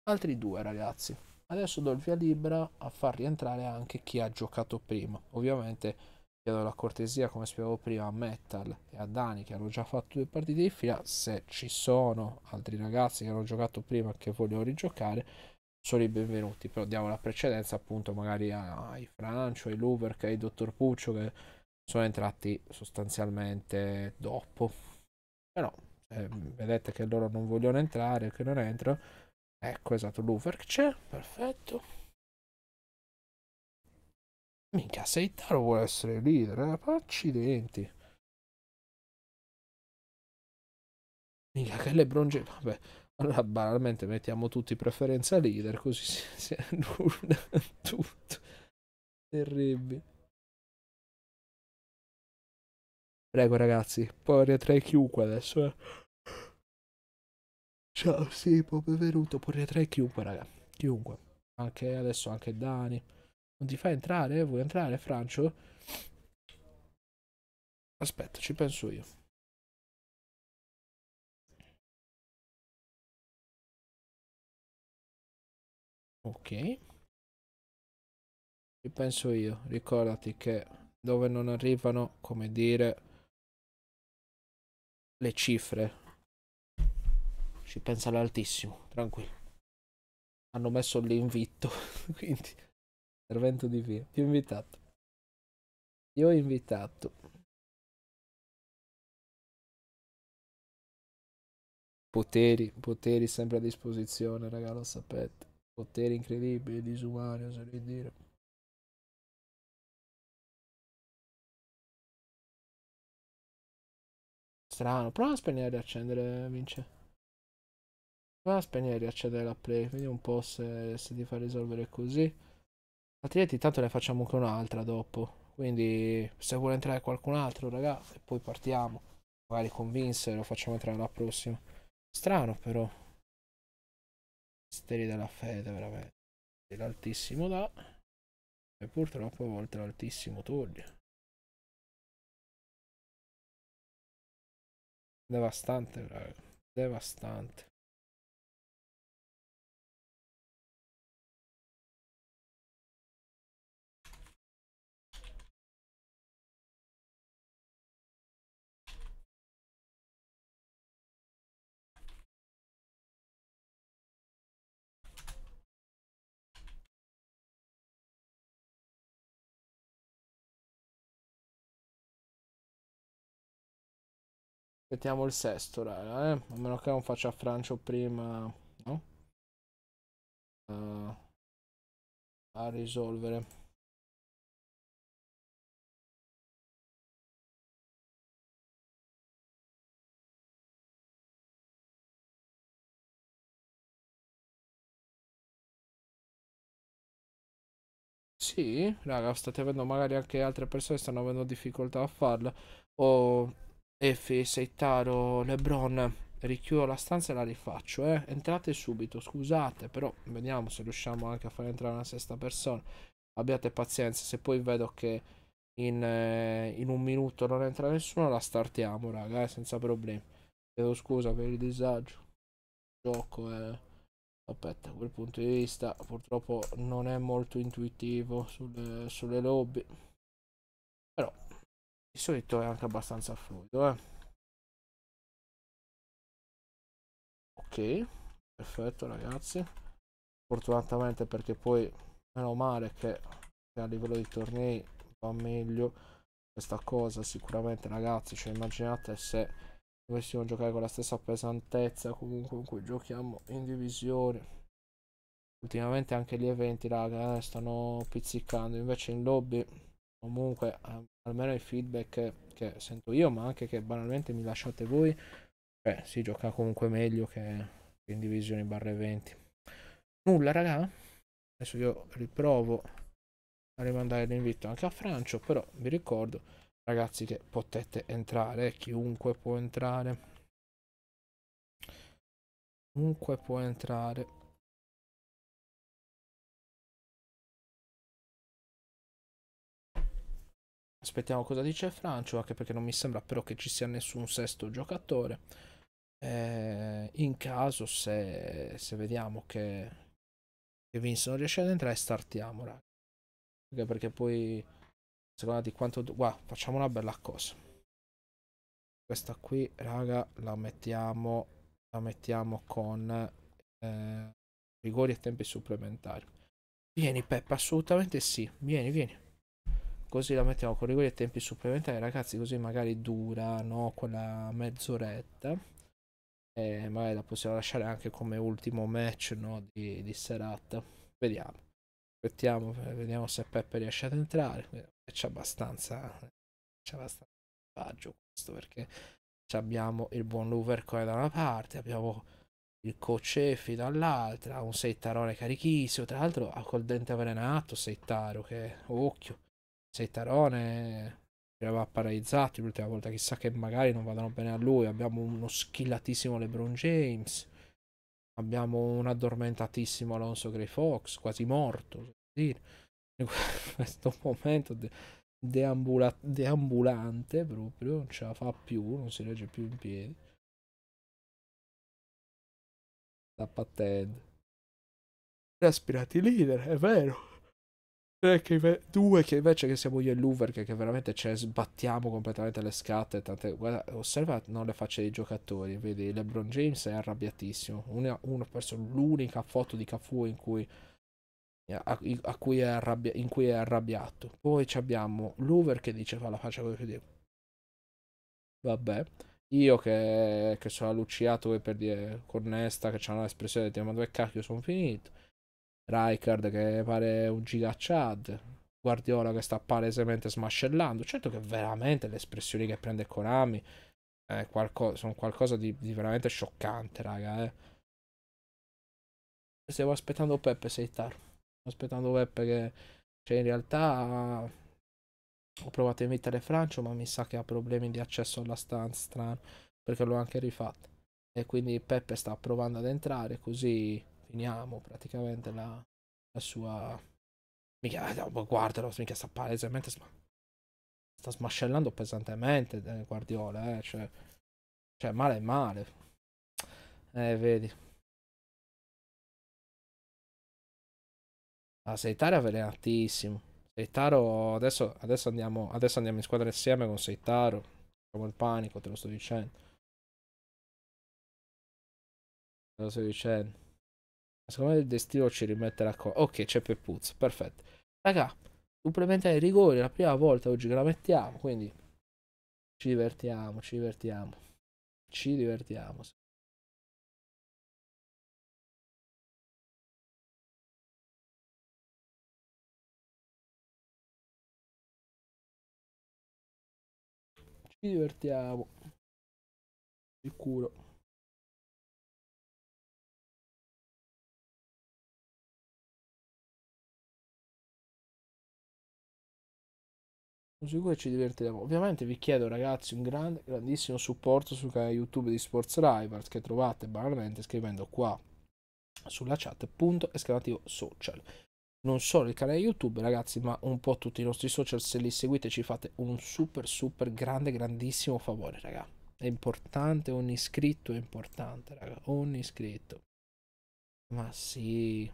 Altri due ragazzi. Adesso do il via libera a far rientrare anche chi ha giocato prima. Ovviamente chiedo la cortesia, come spiegavo prima, a Metal e a Dani che hanno già fatto due partite di fila, se ci sono altri ragazzi che hanno giocato prima e che vogliono rigiocare, sono i benvenuti, però diamo la precedenza appunto magari ai Francio, ai Luverk, ai Dottor Puccio che sono entrati sostanzialmente dopo. Però eh, vedete che loro non vogliono entrare, che non entrano, ecco esatto, Luverk c'è, perfetto. Minchia, Italo vuole essere leader, eh? Accidenti. Minchia, che le bronze... Vabbè, allora banalmente mettiamo tutti preferenza leader, così si, si annulla tutto. Terribile. Prego ragazzi, Power 3 chiunque adesso, eh. Ciao, Sipo, benvenuto, puoi 3 chiunque raga. Chiunque. Anche adesso, anche Dani. Non ti fai entrare? Vuoi entrare, Francio? Aspetta, ci penso io. Ok. Ci penso io. Ricordati che dove non arrivano, come dire, le cifre. Ci pensa l'altissimo, tranquillo. Hanno messo l'invito, quindi Intervento di via. Ti ho invitato. Io ho invitato. Poteri, poteri sempre a disposizione, raga, lo sapete. Poteri incredibili, disumani, oserei dire. Strano, prova a spegnere e riaccendere, vince. Prova a spegnere e riaccendere la play, vediamo un po' se, se ti fa risolvere così. Altrimenti tanto ne facciamo anche un'altra dopo. Quindi se vuole entrare qualcun altro, raga, e poi partiamo. Magari convince, lo facciamo entrare alla prossima. Strano però. Misteri della fede, veramente. L'altissimo da. E purtroppo a volte l'altissimo toglie. Devastante, raga. Devastante. Aspettiamo il sesto, raga, eh? A meno che non faccia Francio prima, no? Uh, a risolvere. Sì, raga, state avendo magari anche altre persone stanno avendo difficoltà a farla. O Effi, Seitaro, Lebron richiudo la stanza e la rifaccio. Eh? Entrate subito, scusate, però vediamo se riusciamo anche a far entrare una sesta persona. Abbiate pazienza, se poi vedo che in, eh, in un minuto non entra nessuno, la startiamo, raga, eh, senza problemi. Chiedo scusa per il disagio. Il gioco è... Eh. Aspetta, quel punto di vista purtroppo non è molto intuitivo sulle, sulle lobby. Però di solito è anche abbastanza fluido, eh. Ok, perfetto ragazzi. Fortunatamente perché poi, meno male che a livello di tornei va meglio questa cosa sicuramente ragazzi cioè immaginate se dovessimo giocare con la stessa pesantezza comunque con cui giochiamo in divisione ultimamente anche gli eventi raga eh, stanno pizzicando invece in lobby comunque eh, almeno il feedback che sento io, ma anche che banalmente mi lasciate voi, beh, si gioca comunque meglio che in divisioni barre 20. Nulla, raga. Adesso io riprovo a rimandare l'invito anche a Francio, però vi ricordo, ragazzi, che potete entrare, chiunque può entrare. Chiunque può entrare. Aspettiamo cosa dice Francio, anche perché non mi sembra però che ci sia nessun sesto giocatore. Eh, in caso, se, se vediamo che, che, Vince non riesce ad entrare, startiamo, Anche perché poi, secondo di quanto... Guarda, facciamo una bella cosa. Questa qui, raga, la mettiamo, la mettiamo con eh, rigori e tempi supplementari. Vieni Peppa, assolutamente sì. Vieni, vieni così la mettiamo con rigore e tempi supplementari ragazzi così magari dura no, quella mezz'oretta e magari la possiamo lasciare anche come ultimo match no, di, di, serata vediamo aspettiamo vediamo se Peppe riesce ad entrare c'è abbastanza c'è abbastanza vantaggio questo perché abbiamo il buon Luverco da una parte abbiamo il Cocefi Effi dall'altra, un Seitarone carichissimo, tra l'altro ha col dente avvelenato Seitaro che occhio, Seitarone aveva paralizzato l'ultima volta, chissà che magari non vadano bene a lui. Abbiamo uno schillatissimo LeBron James, abbiamo un addormentatissimo Alonso Gray Fox, quasi morto. In questo momento de- deambula- deambulante proprio, non ce la fa più, non si regge più in piedi. Da patente. Respirati leader, è vero. 3 che 2 che invece che siamo io e Louvre che, che veramente ce sbattiamo completamente le scatte. Tante, guarda, osserva no, le facce dei giocatori, vedi LeBron James è arrabbiatissimo. Uno ha perso l'unica foto di Cafu in cui, a, a cui è arrabbia, in cui è arrabbiato. Poi abbiamo Louvre che dice fa la faccia così che Vabbè. Io che, che sono allucciato per dire con Nesta che c'ha un'espressione di ma dove cacchio sono finito Rijkaard che pare un gigachad. Guardiola che sta palesemente smascellando. Certo che veramente le espressioni che prende Konami eh, qualco- sono qualcosa di, di, veramente scioccante, raga. Eh. Stiamo aspettando Peppe Seitar. Stiamo aspettando Peppe che... Cioè, in realtà ho provato a invitare Francio, ma mi sa che ha problemi di accesso alla stanza, strano, perché l'ho anche rifatto E quindi Peppe sta provando ad entrare, così finiamo praticamente la, la sua... Mica, eh, guardalo, mica sta palesemente... Sm... Sta smascellando pesantemente eh, Guardiola, eh, cioè... Cioè, male male. Eh, vedi. Ah, Seitaro è avvelenatissimo. Seitaro, adesso, adesso, andiamo, adesso andiamo in squadra insieme con Seitaro. Come il panico, te lo sto dicendo. Te lo sto dicendo. Secondo me il destino ci rimetterà qua. Ok, c'è Peppuzzo, perfetto. Raga, supplementare i rigori, la prima volta oggi che la mettiamo, quindi ci divertiamo, ci divertiamo. Ci divertiamo. Ci divertiamo. Sicuro. sicuro ci divertiremo. Ovviamente vi chiedo ragazzi un grande, grandissimo supporto sul canale YouTube di Sports Rivals che trovate banalmente scrivendo qua sulla chat punto esclamativo social. Non solo il canale YouTube ragazzi ma un po' tutti i nostri social se li seguite ci fate un super super grande grandissimo favore raga. È importante ogni iscritto è importante raga, ogni iscritto. Ma sì.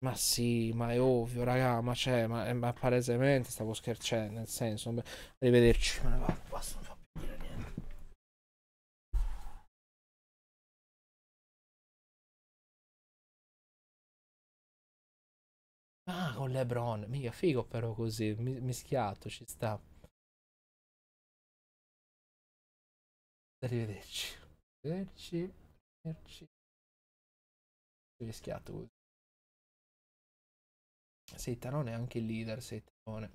Ma sì, ma è ovvio, raga, ma c'è, ma, eh, ma, palesemente stavo scherzando, nel senso, arrivederci, ma ne vado, basta, non fa più dire niente. Ah, con Lebron, mica figo però così, mischiato, ci sta. Arrivederci. Arrivederci. Arrivederci. Mischiato così sei è anche il leader, Seitanone.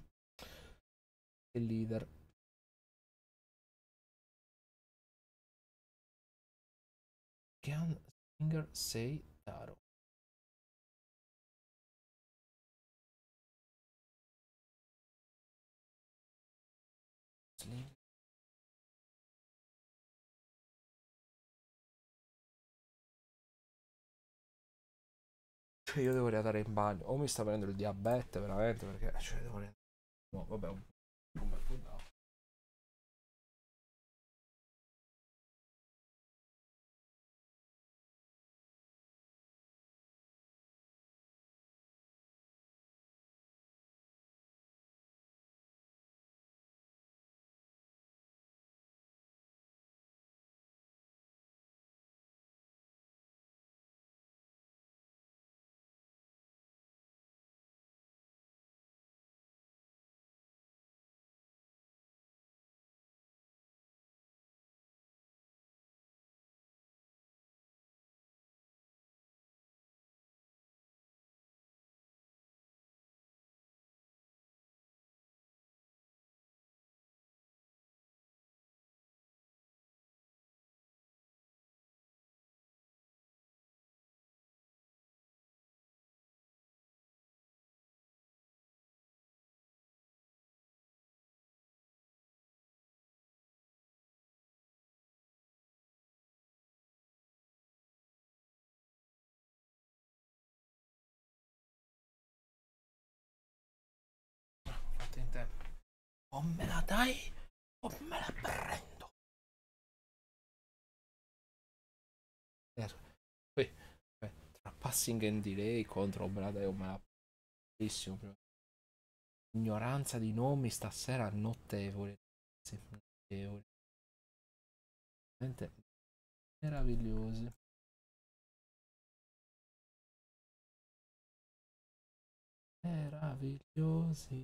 Il leader. Can Singer Sei Taro. Cioè io devo riatare in bagno. O mi sta prendendo il diabete veramente perché... Cioè devo riatare... No, vabbè, un... un bel niente. O me la dai o me la prendo. Poi, beh, tra passing and delay contro o me la dai Ignoranza di nomi stasera notevole. Notevole. Veramente meravigliosi. meravigliosi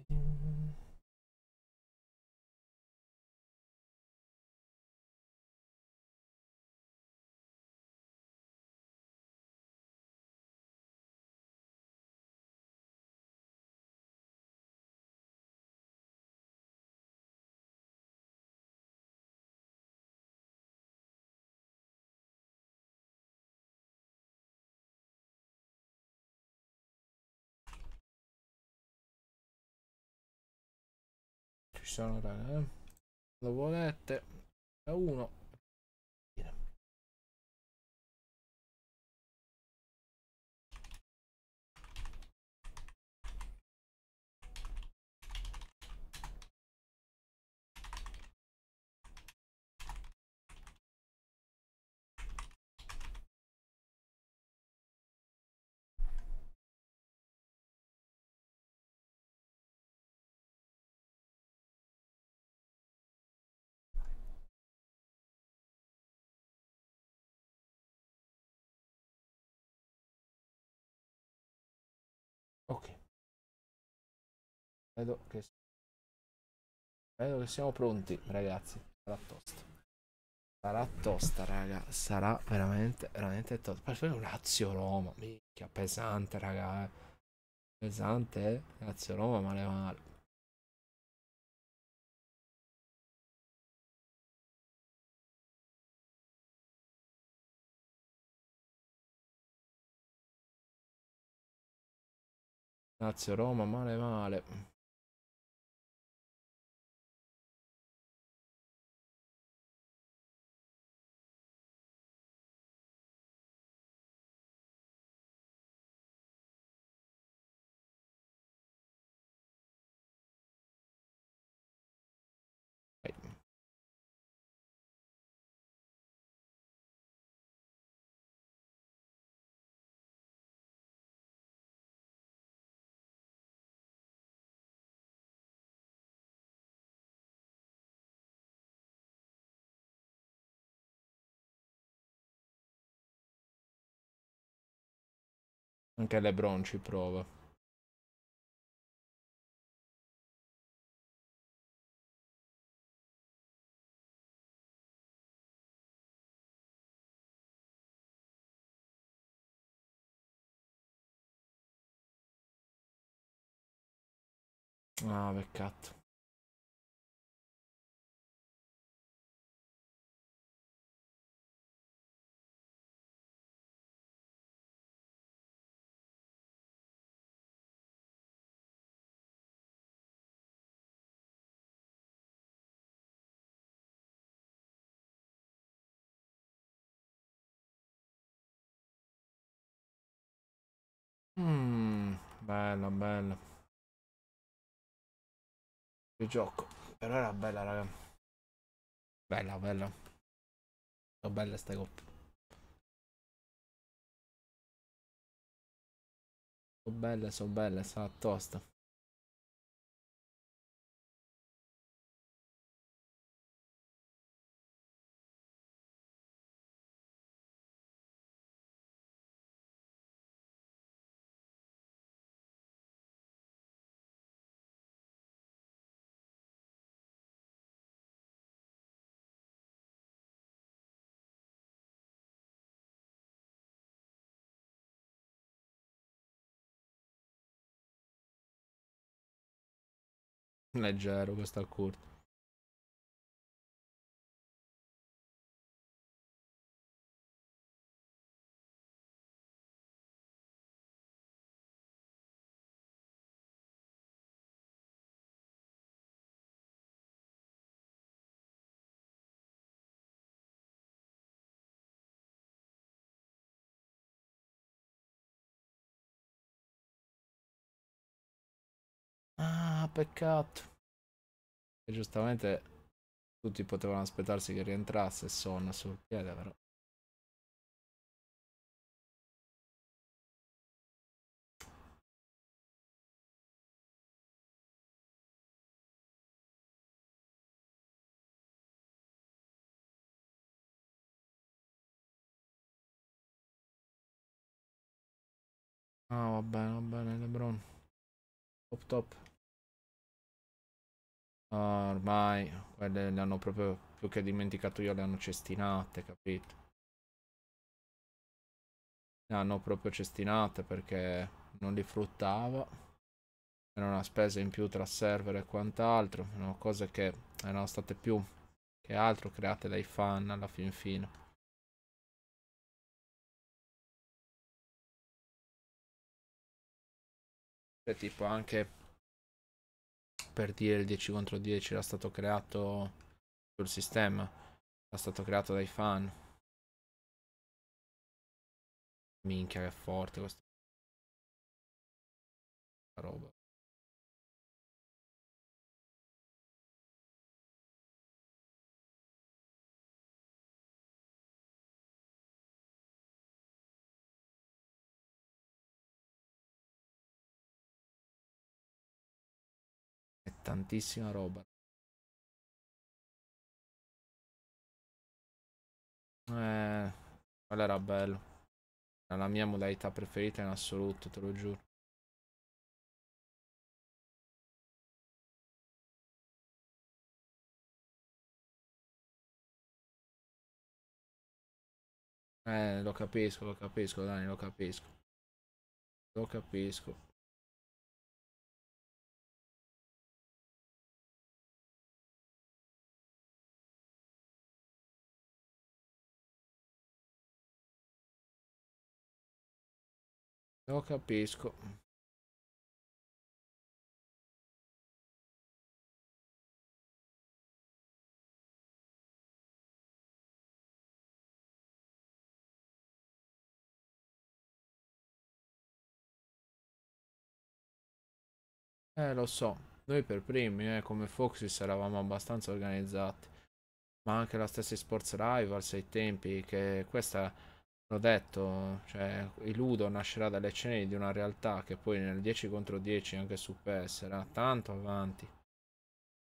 ci sono lo volete La 1 Vedo che, credo che siamo pronti, ragazzi. Sarà tosta. Sarà tosta, raga. Sarà veramente, veramente tosta. Poi è Lazio-Roma. Minchia, pesante, raga. Eh. Pesante, eh. Lazio-Roma, male male. Lazio Roma male male Anche LeBron ci prova. Ah, peccato. Mmm, bella, bella. Che gioco. Però era bella, raga. Bella, bella. Sono belle sta coppe. Sono belle, sono belle, sarà tosta. Leggero questo al curto. peccato. E giustamente tutti potevano aspettarsi che rientrasse Son sul piede, però. Ah, va bene, va bene, Lebron. Top top. Oh, ormai quelle le hanno proprio più che dimenticato io le hanno cestinate, capito? Le hanno proprio cestinate perché non li fruttava. Era una spesa in più tra server e quant'altro, erano cose che erano state più che altro create dai fan alla fin fine. E cioè, tipo anche per dire il 10 contro 10 era stato creato sul sistema, era stato creato dai fan. Minchia che forte questa roba. tantissima roba. Eh, quello era bello. Era la mia modalità preferita in assoluto, te lo giuro. Eh, lo capisco, lo capisco, Dani, lo capisco. Lo capisco. Lo capisco. Eh, lo so, noi per primi, eh, come Foxys eravamo abbastanza organizzati, ma anche la stessa Sports Rivals ai tempi, che questa L'ho detto, cioè, il Ludo nascerà dalle ceneri di una realtà che poi nel 10 contro 10 anche su PS era tanto avanti.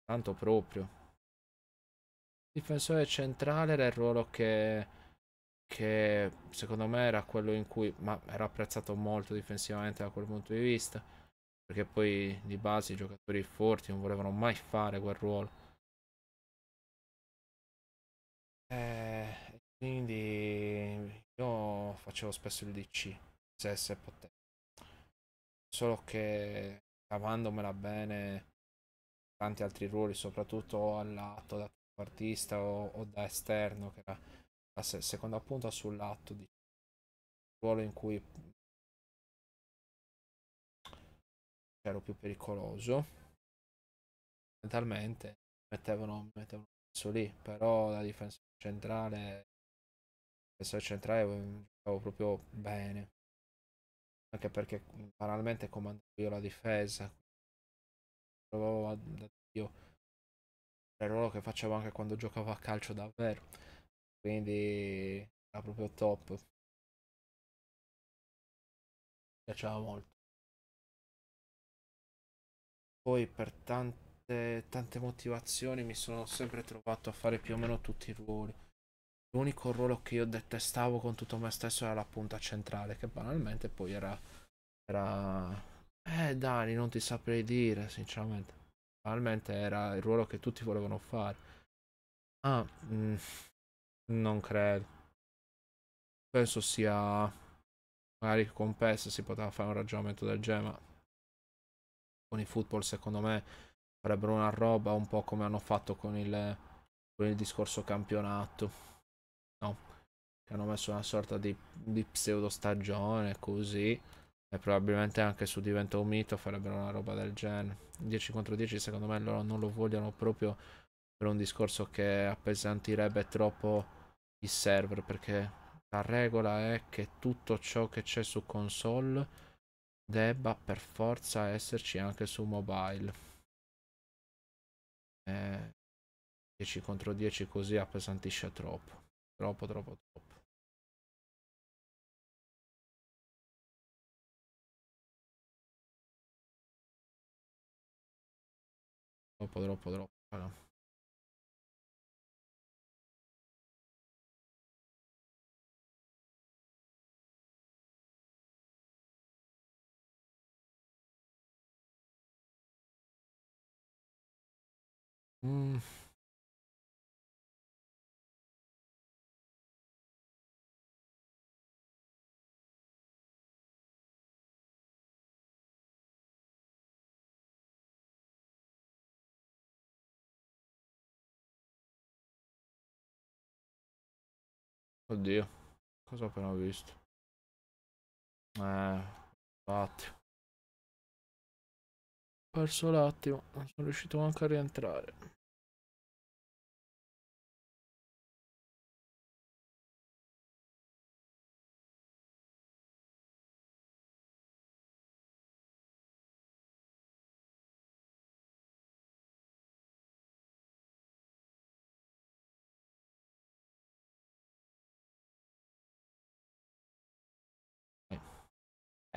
Tanto proprio. Difensore centrale era il ruolo che, che secondo me era quello in cui... Ma era apprezzato molto difensivamente da quel punto di vista. Perché poi di base i giocatori forti non volevano mai fare quel ruolo. Eh, e quindi io facevo spesso il DC, SS potevo. Solo che cavandomela bene tanti altri ruoli, soprattutto al lato da artista o, o, da esterno, che era la se- seconda punta sull'atto di ruolo in cui ero più pericoloso. Mentalmente mettevano, mettevano lì, però la difesa centrale difensore centrale giocavo proprio bene. Anche perché mm, banalmente comandavo io la difesa. Provavo da Dio. Il ruolo che facevo anche quando giocavo a calcio davvero. Quindi era proprio top. Mi piaceva molto. Poi per tante, tante motivazioni mi sono sempre trovato a fare più o meno tutti i ruoli L'unico ruolo che io detestavo con tutto me stesso era la punta centrale, che banalmente poi era... era... Eh Dani, non ti saprei dire, sinceramente. Banalmente era il ruolo che tutti volevano fare. Ah, mh, mm, non credo. Penso sia... Magari con PES si poteva fare un ragionamento del genere, ma con i football secondo me farebbero una roba un po' come hanno fatto con il, con il discorso campionato che hanno messo una sorta di, di pseudo stagione così e probabilmente anche su Diventa un mito farebbero una roba del genere 10 contro 10 secondo me loro non lo vogliono proprio per un discorso che appesantirebbe troppo i server perché la regola è che tutto ciò che c'è su console debba per forza esserci anche su mobile eh, 10 contro 10 così appesantisce troppo troppo troppo troppo Drop, drop, drop. para mm. Oddio, cosa ho appena visto? Eh, attimo. Ho perso l'attimo, non sono riuscito neanche a rientrare.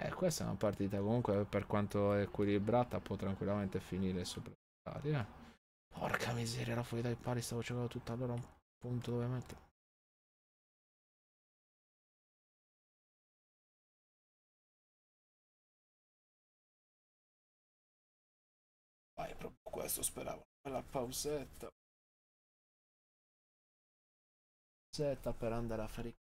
Eh, questa è una partita comunque per quanto equilibrata può tranquillamente finire sopra l'Italia. Eh. Porca miseria, era fuori dai pari, stavo cercando tutta allora un punto dove mettere. Vai, proprio questo speravo. La pausetta. Pausetta per andare a fare i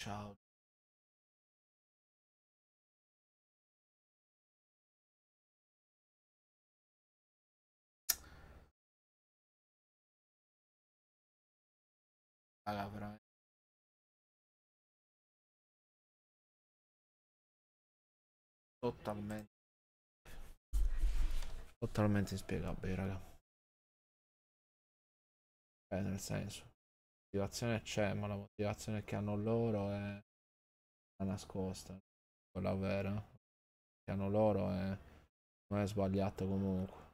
ciao Allora, totalmente totalmente inspiegabile raga eh, nel senso motivazione c'è, ma la motivazione che hanno loro è nascosta, quella vera che hanno loro è, non è sbagliato comunque.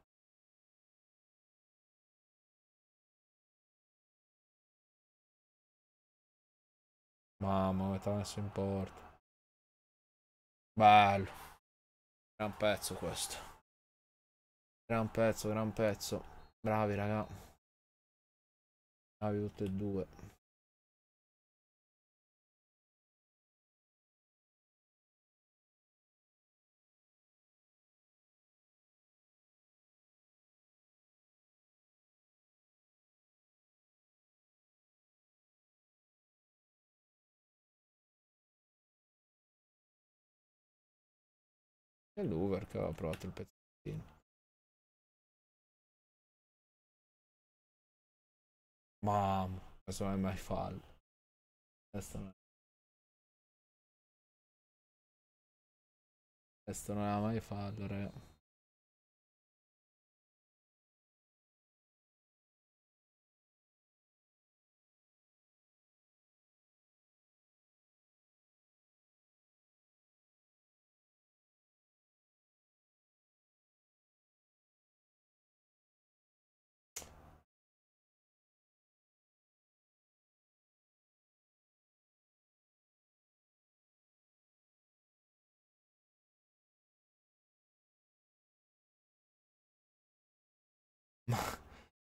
Mamma, metà messo in porta. Bello. Gran pezzo questo. Gran pezzo, gran pezzo. Bravi raga. Avevo ah, tutte e due. E l'Uber che aveva provato il pezzettino. Mom, that's why my fault. Questo non... Questo non è mai fallo, raga.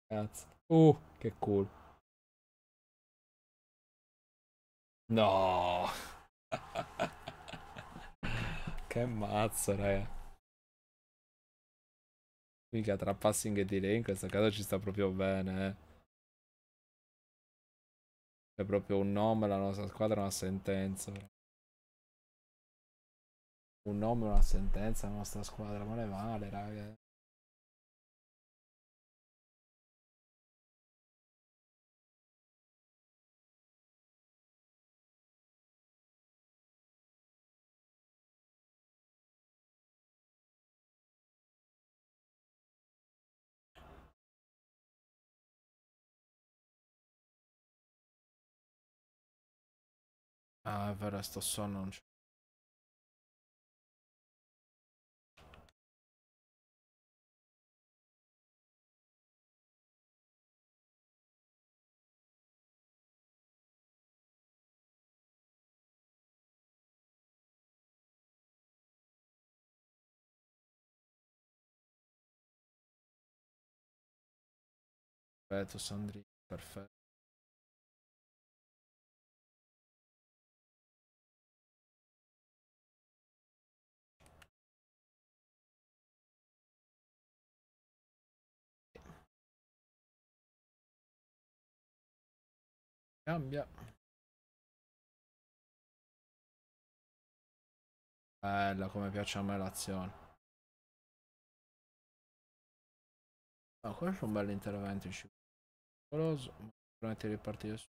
Cazzo. Oh, che cool. No. che mazzo, raga. Mica tra passing e delay in questo caso ci sta proprio bene, eh. È proprio un nome, la nostra squadra è una sentenza. Un nome, una sentenza, la nostra squadra, ma ne vale, raga. Ah, è vero, sto sonno non c'è. Perfetto, Sandrino, perfetto. Cambia. Bella come piace a me l'azione. No, questo è un bel intervento scivoloso. Sicuramente ripartire su.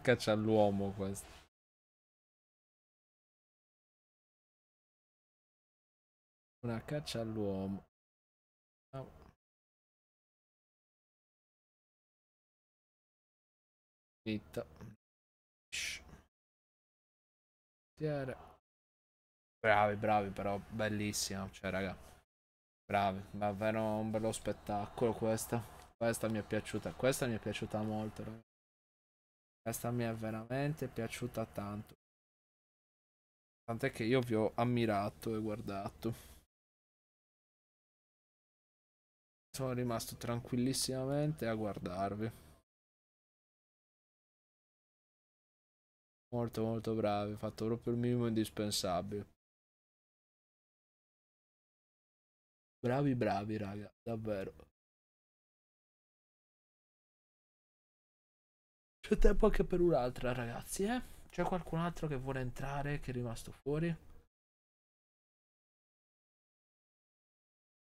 Caccia all'uomo questo. Una caccia all'uomo. Oh. Finita. Bravi, bravi, però bellissima, cioè raga. Bravi, davvero un bello spettacolo questa. Questa mi è piaciuta, questa mi è piaciuta molto, raga. Questa mi è veramente piaciuta tanto. Tant'è che io vi ho ammirato e guardato. Sono rimasto tranquillissimamente a guardarvi. Molto molto bravi, fatto proprio il minimo indispensabile. Bravi bravi raga, davvero. C'è tempo anche per un'altra, ragazzi, eh? C'è qualcun altro che vuole entrare, che è rimasto fuori?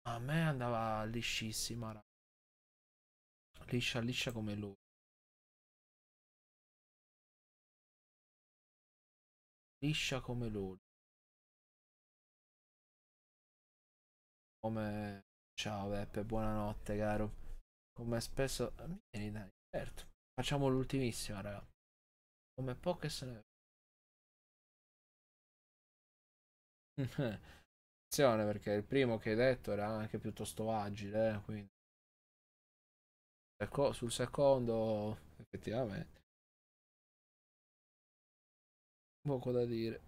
A me andava liscissima, raga. Liscia, liscia come lui. Liscia come lui. Come... Ciao Beppe, buonanotte, caro. Come spesso... Vieni, dai, certo. Facciamo l'ultimissima, raga. Come poche se ne... Attenzione, perché il primo che hai detto era anche piuttosto agile, eh, quindi... Sul secondo, effettivamente. Poco da dire.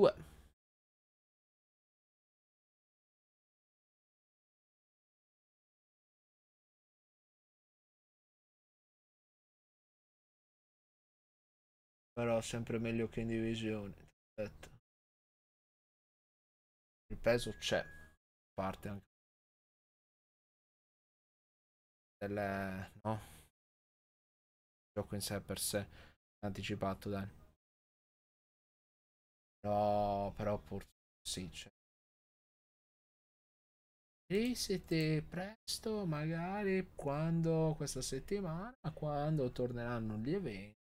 2. Però sempre meglio che in divisione. Aspetta. Il peso c'è. Parte anche. Del, no. Gioco in sé per sé. Anticipato, dai. No, però purtroppo sì c'è. Risete presto, magari quando questa settimana, quando torneranno gli eventi,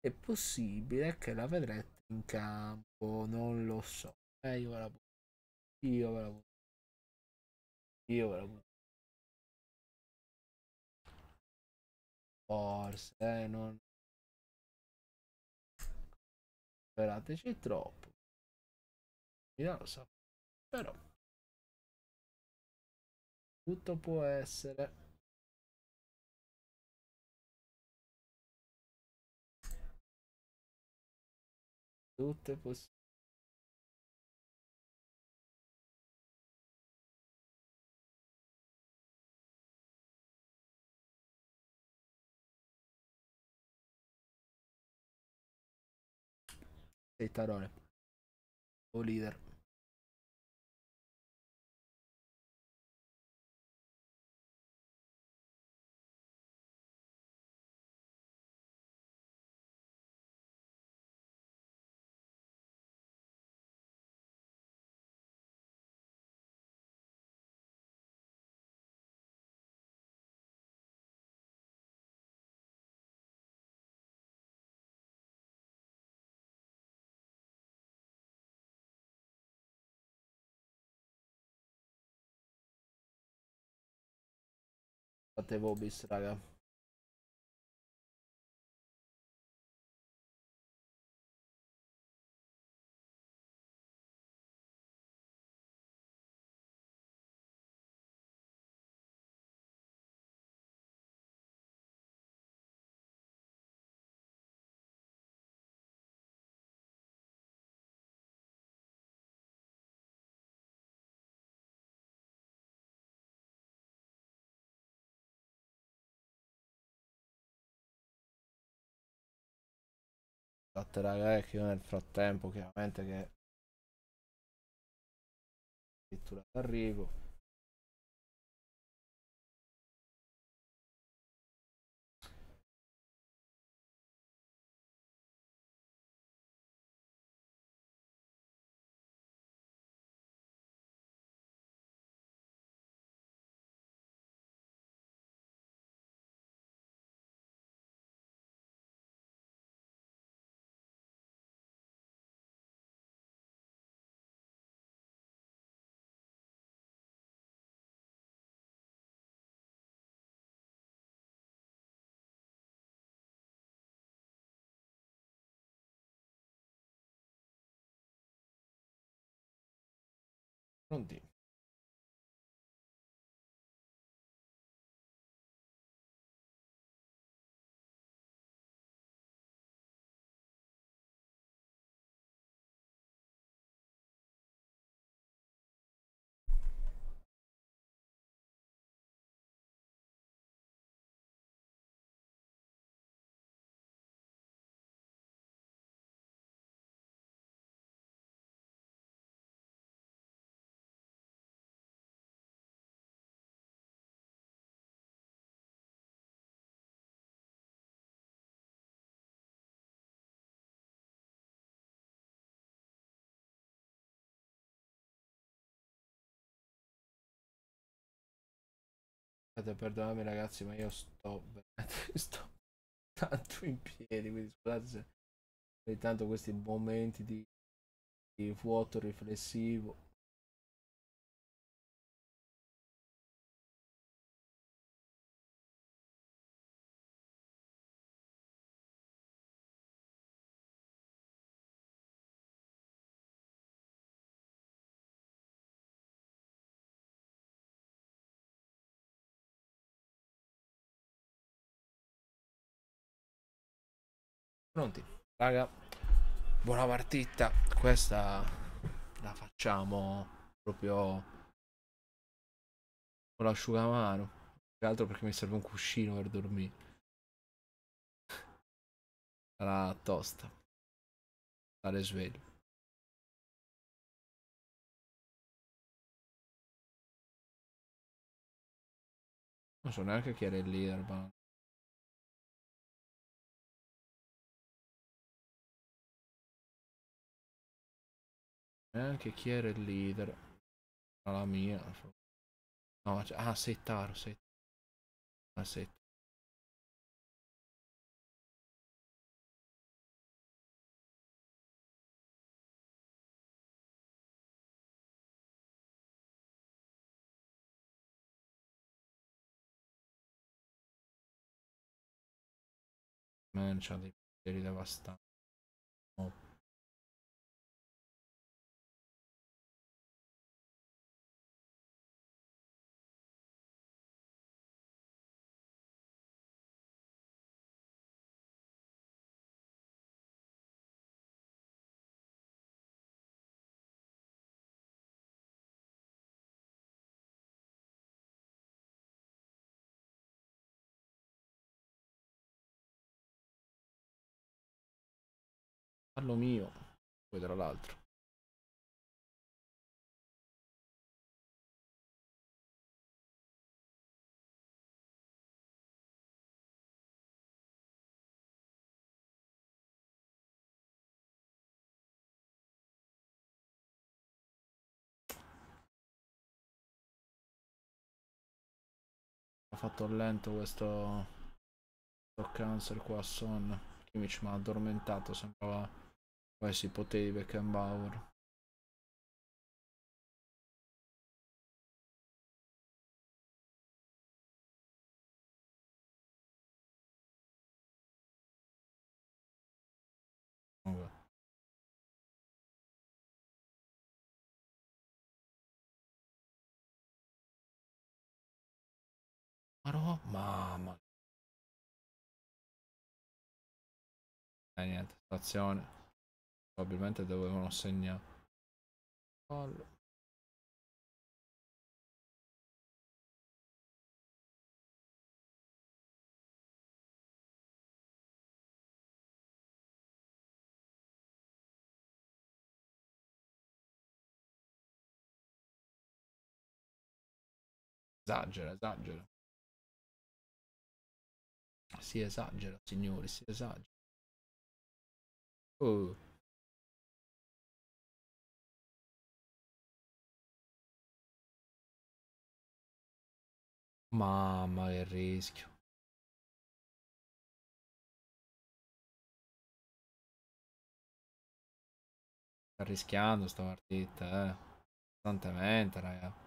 è possibile che la vedrete in campo, non lo so. Eh, io ve la butto. Io ve la butto. Io ve la butto. Forse, eh, non Sperateci troppo. lo sa. Però. Tutto può essere. Tutto è possibile. Sei tarone. O leader. Vobis, raga. Infatti, esatto, raga, è eh, che io nel frattempo, chiaramente che addirittura arrivo. Pronti? Scusate, perdonami ragazzi, ma io sto sto tanto in piedi, quindi scusate se ogni tanto questi momenti di, di vuoto riflessivo Pronti? Raga, buona partita. Questa la facciamo proprio con l'asciugamano. Più altro perché mi serve un cuscino per dormire. Sarà tosta. Stare sveglio. Non so neanche chi era il leader, ma... Neanche eh, chi era il leader. Ah, la mia. No, ah, Settaro, Settaro. Ah, Settaro. Man, c'ha dei poteri devastanti. Oh. Parlo mio, poi tra l'altro. fatto lento questo... Rock Cancer qua, Son. Kimmich mi ha addormentato, sembrava Beh, si potevi Beckenbauer. Mamma. Eh niente, stazione. Probabilmente dovevano segnare. Fallo. Esagera, esagera. Si esagera, signori, si esagera. Oh. Mamma che rischio. Sta rischiando sta partita, eh. Costantemente, raga.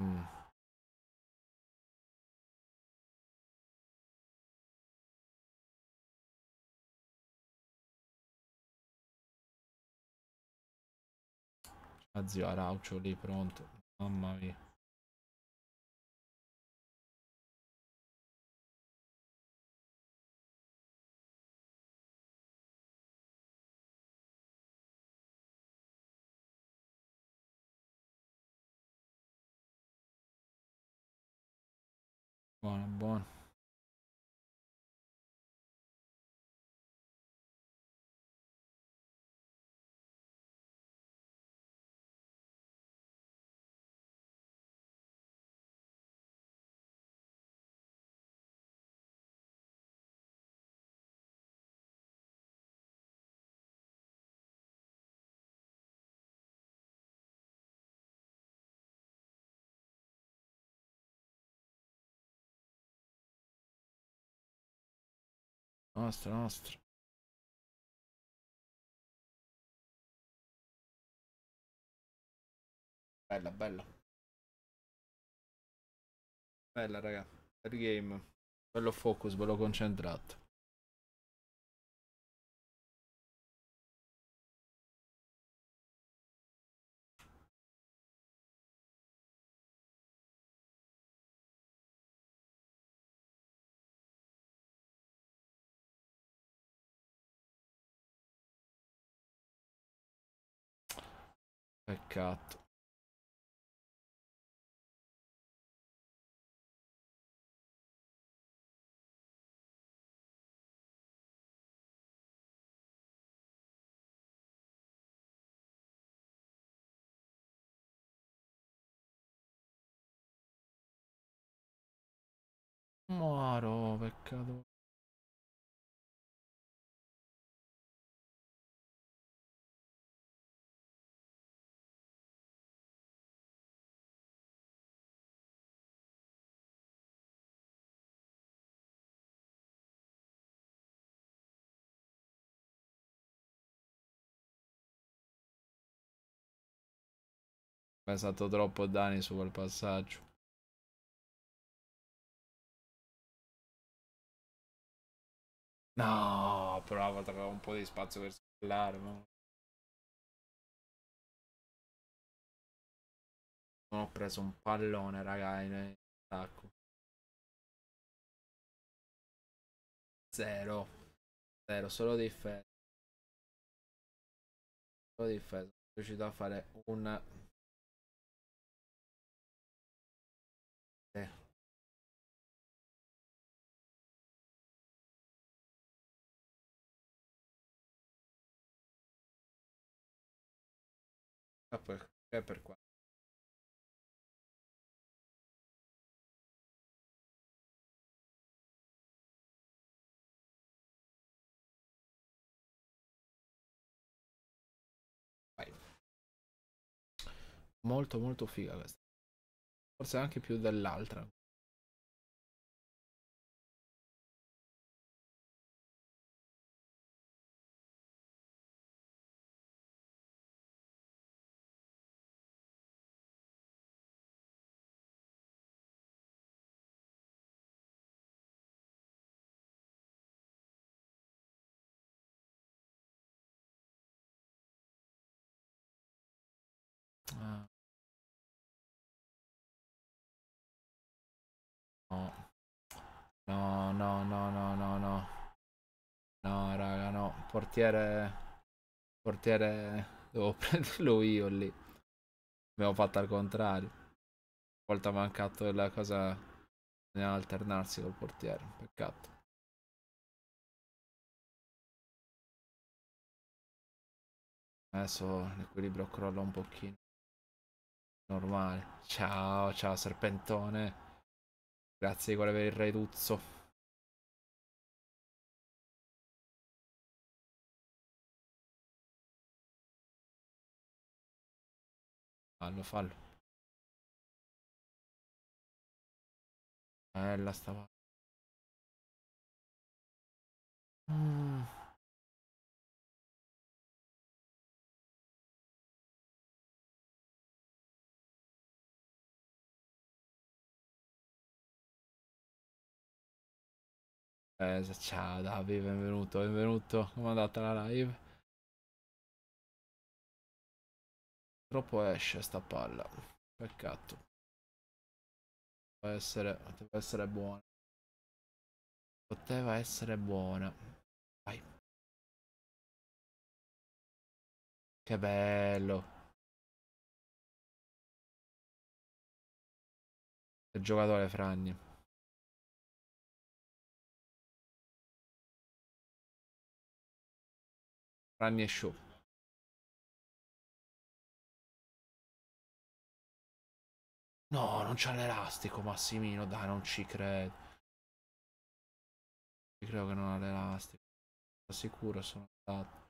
Mm. Ah, zio Araucio lì pronto. Mamma mia. Buono, buono. Nostra, nostra. Bella, bella. Bella, raga. Per game. Bello focus, bello concentrato. Peccato. Moro, peccato. Ha pensato troppo danni su quel passaggio. No, però aveva un po' di spazio per scalare. Ma... Non ho preso un pallone, raga, in attacco. Zero. Zero, solo difesa. Solo difesa. Sono riuscito a fare un apertura per quanto molto molto figa questa forse anche più dell'altra No, no, no, no, no, no. No, raga, no. Portiere... Portiere... Devo prenderlo io lì. Abbiamo fatto al contrario. Una volta mancato la cosa... Bisogna alternarsi col portiere. Peccato. Adesso l'equilibrio crolla un pochino. Normale. Ciao, ciao serpentone. Grazie Nicola per il retuzzo. Fallo, fallo. Bella sta... Mm. Eh, ciao Davide, benvenuto, benvenuto. Come è andata la live? Troppo esce sta palla. Peccato. Poteva essere, poteva essere buona. Poteva essere buona. Vai. Che bello. Il giocatore Franni. Ragni e Show. No, non c'ha l'elastico, Massimino, dai, non ci credo. Ci credo che non ha l'elastico. Sono sicuro, sono andato.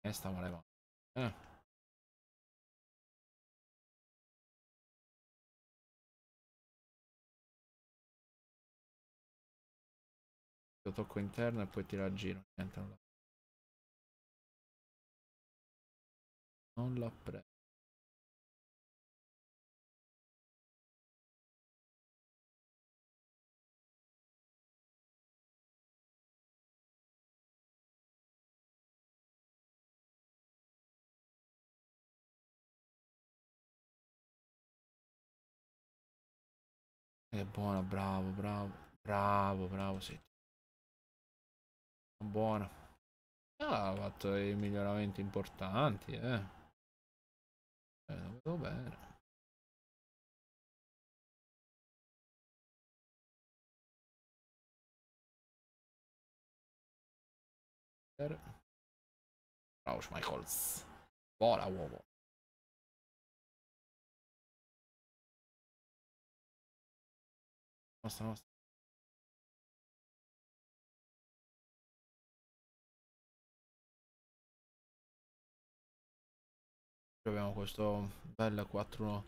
E eh, stavo levando. Eh. lo tocco interno e poi tira a giro niente non la l'ho preso È buono, bravo, bravo, bravo, bravo, sì buona ah, ha fatto dei miglioramenti importanti eh, eh lo vedo bene Rausch Michaels vola uomo Nossa, nossa. abbiamo questo bel 4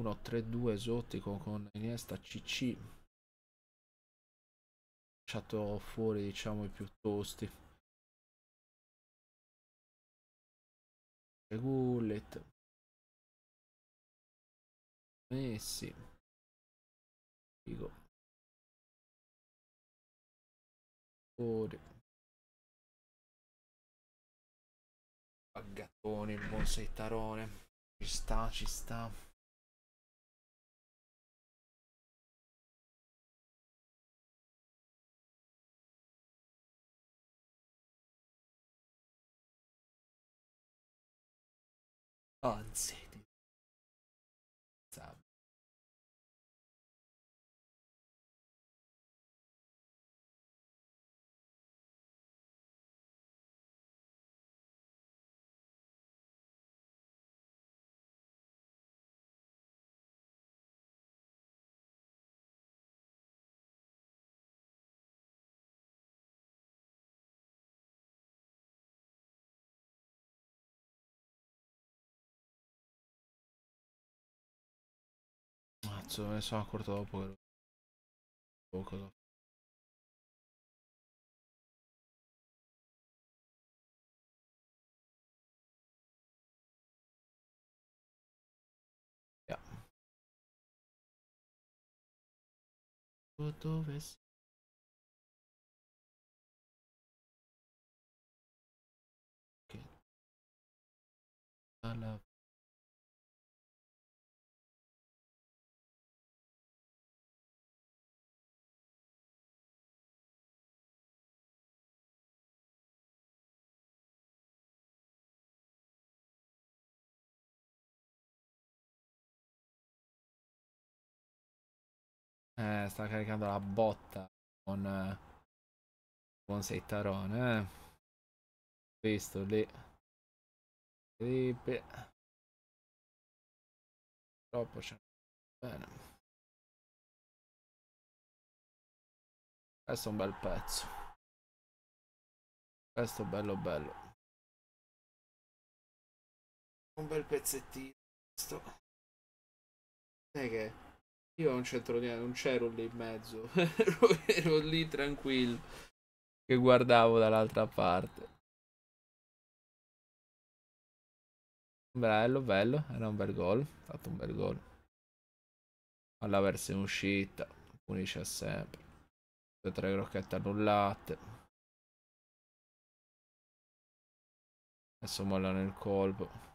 1 3 2 esotico con Iniesta CC lasciato fuori diciamo i più tosti Gullet Messi Figo Fuori Aggattato con il buon Seittarone. Ci sta, ci sta. Anzi. so me ha cortado dopo. Poco Yeah. Eh, sta caricando la botta con... Eh, con settarone, eh. Visto lì. Felipe. Troppo c'è. Bene. Questo è un bel pezzo. Questo è bello bello. Un bel pezzettino. Questo. Sai che... Io non c'entro niente, non c'ero lì in mezzo. ero lì tranquillo. Che guardavo dall'altra parte. Bello, bello. Era un bel gol. fatto un bel gol. Alla versione uscita. Punisce sempre. Due tre crocchette annullate. Adesso mollano il colpo.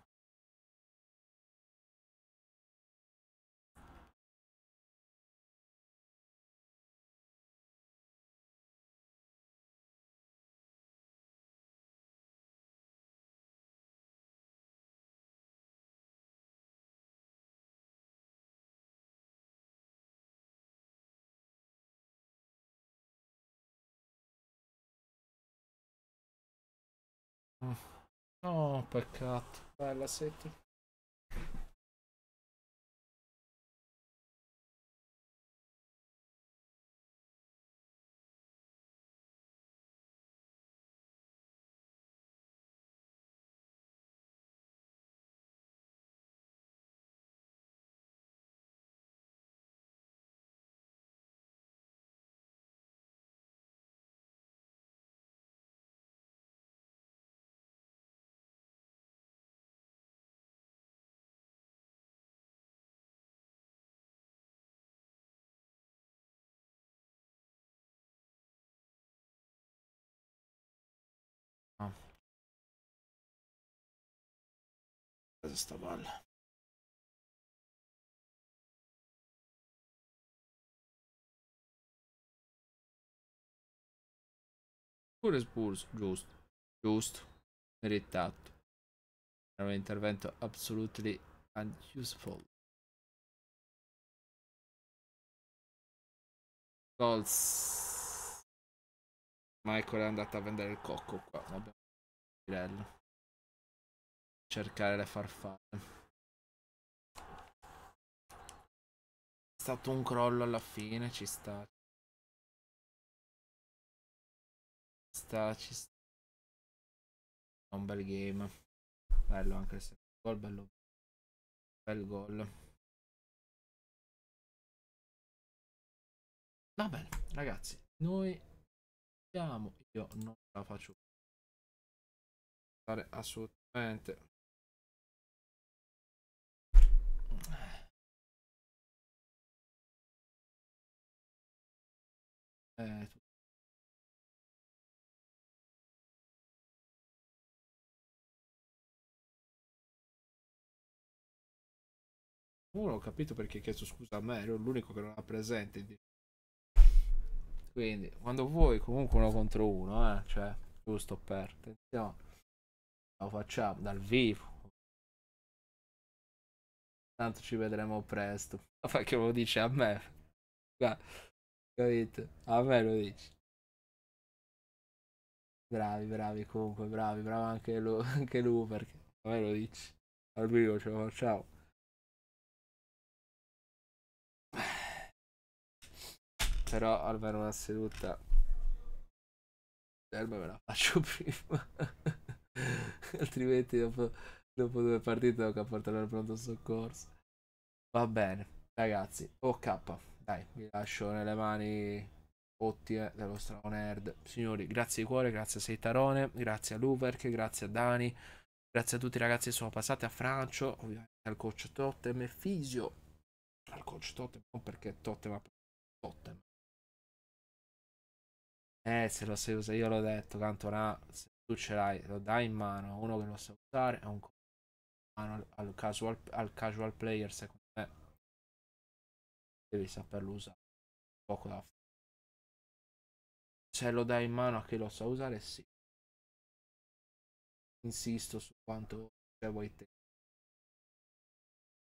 Mm. Oh, peccato. Bella City. Cosa ah. sta palla? Pure Spurs, giusto. Giusto. Meritato. Era un intervento absolutely unuseful. Goals. Michael è andato a vendere il cocco qua. Vabbè. Pirello. Cercare le farfalle. È stato un crollo alla fine, ci sta. Ci sta, ci sta. È un bel game. Bello anche se gol, bello. Bel gol. Va bene, ragazzi, noi Diciamo, io non la faccio fare assolutamente. Eh, uno ho capito perché ho chiesto scusa a me, ero l'unico che non ha presente. Quindi, quando vuoi, comunque uno contro uno, eh, cioè, giusto per attenzione. Lo facciamo dal vivo. Tanto ci vedremo presto. Ma fa che lo dice a me. Capito? A me lo dici Bravi, bravi, comunque, bravi, bravo anche lui, anche lui perché a me lo dici. Al vivo ce lo facciamo. però almeno una seduta eh, l'erba me la faccio prima altrimenti dopo, dopo, due partite devo portarlo al pronto soccorso va bene ragazzi ok dai vi lascio nelle mani ottime dello strano nerd signori grazie di cuore grazie a Seitarone grazie a Luverk grazie a Dani grazie a tutti i ragazzi che sono passati a Francio ovviamente al coach Totem e Fisio al coach Totem non perché Tottem ma Tottem eh, se lo sai usare, io l'ho detto, Cantona, se tu ce l'hai, lo dai in mano a uno che lo sa usare, è un mano al casual, al casual player, secondo me, devi saperlo usare. Poco da fare. Se lo dai in mano a chi lo sa usare, sì. Insisto su quanto cioè, vuoi te.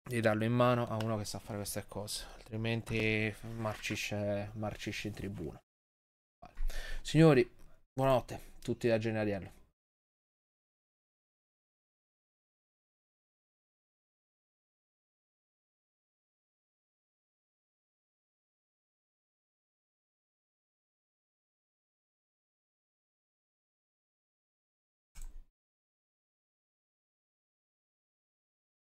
Di darlo in mano a uno che sa fare queste cose, altrimenti marcisce, marcisce in tribuna. Signori, buonanotte a tutti da Gennariello.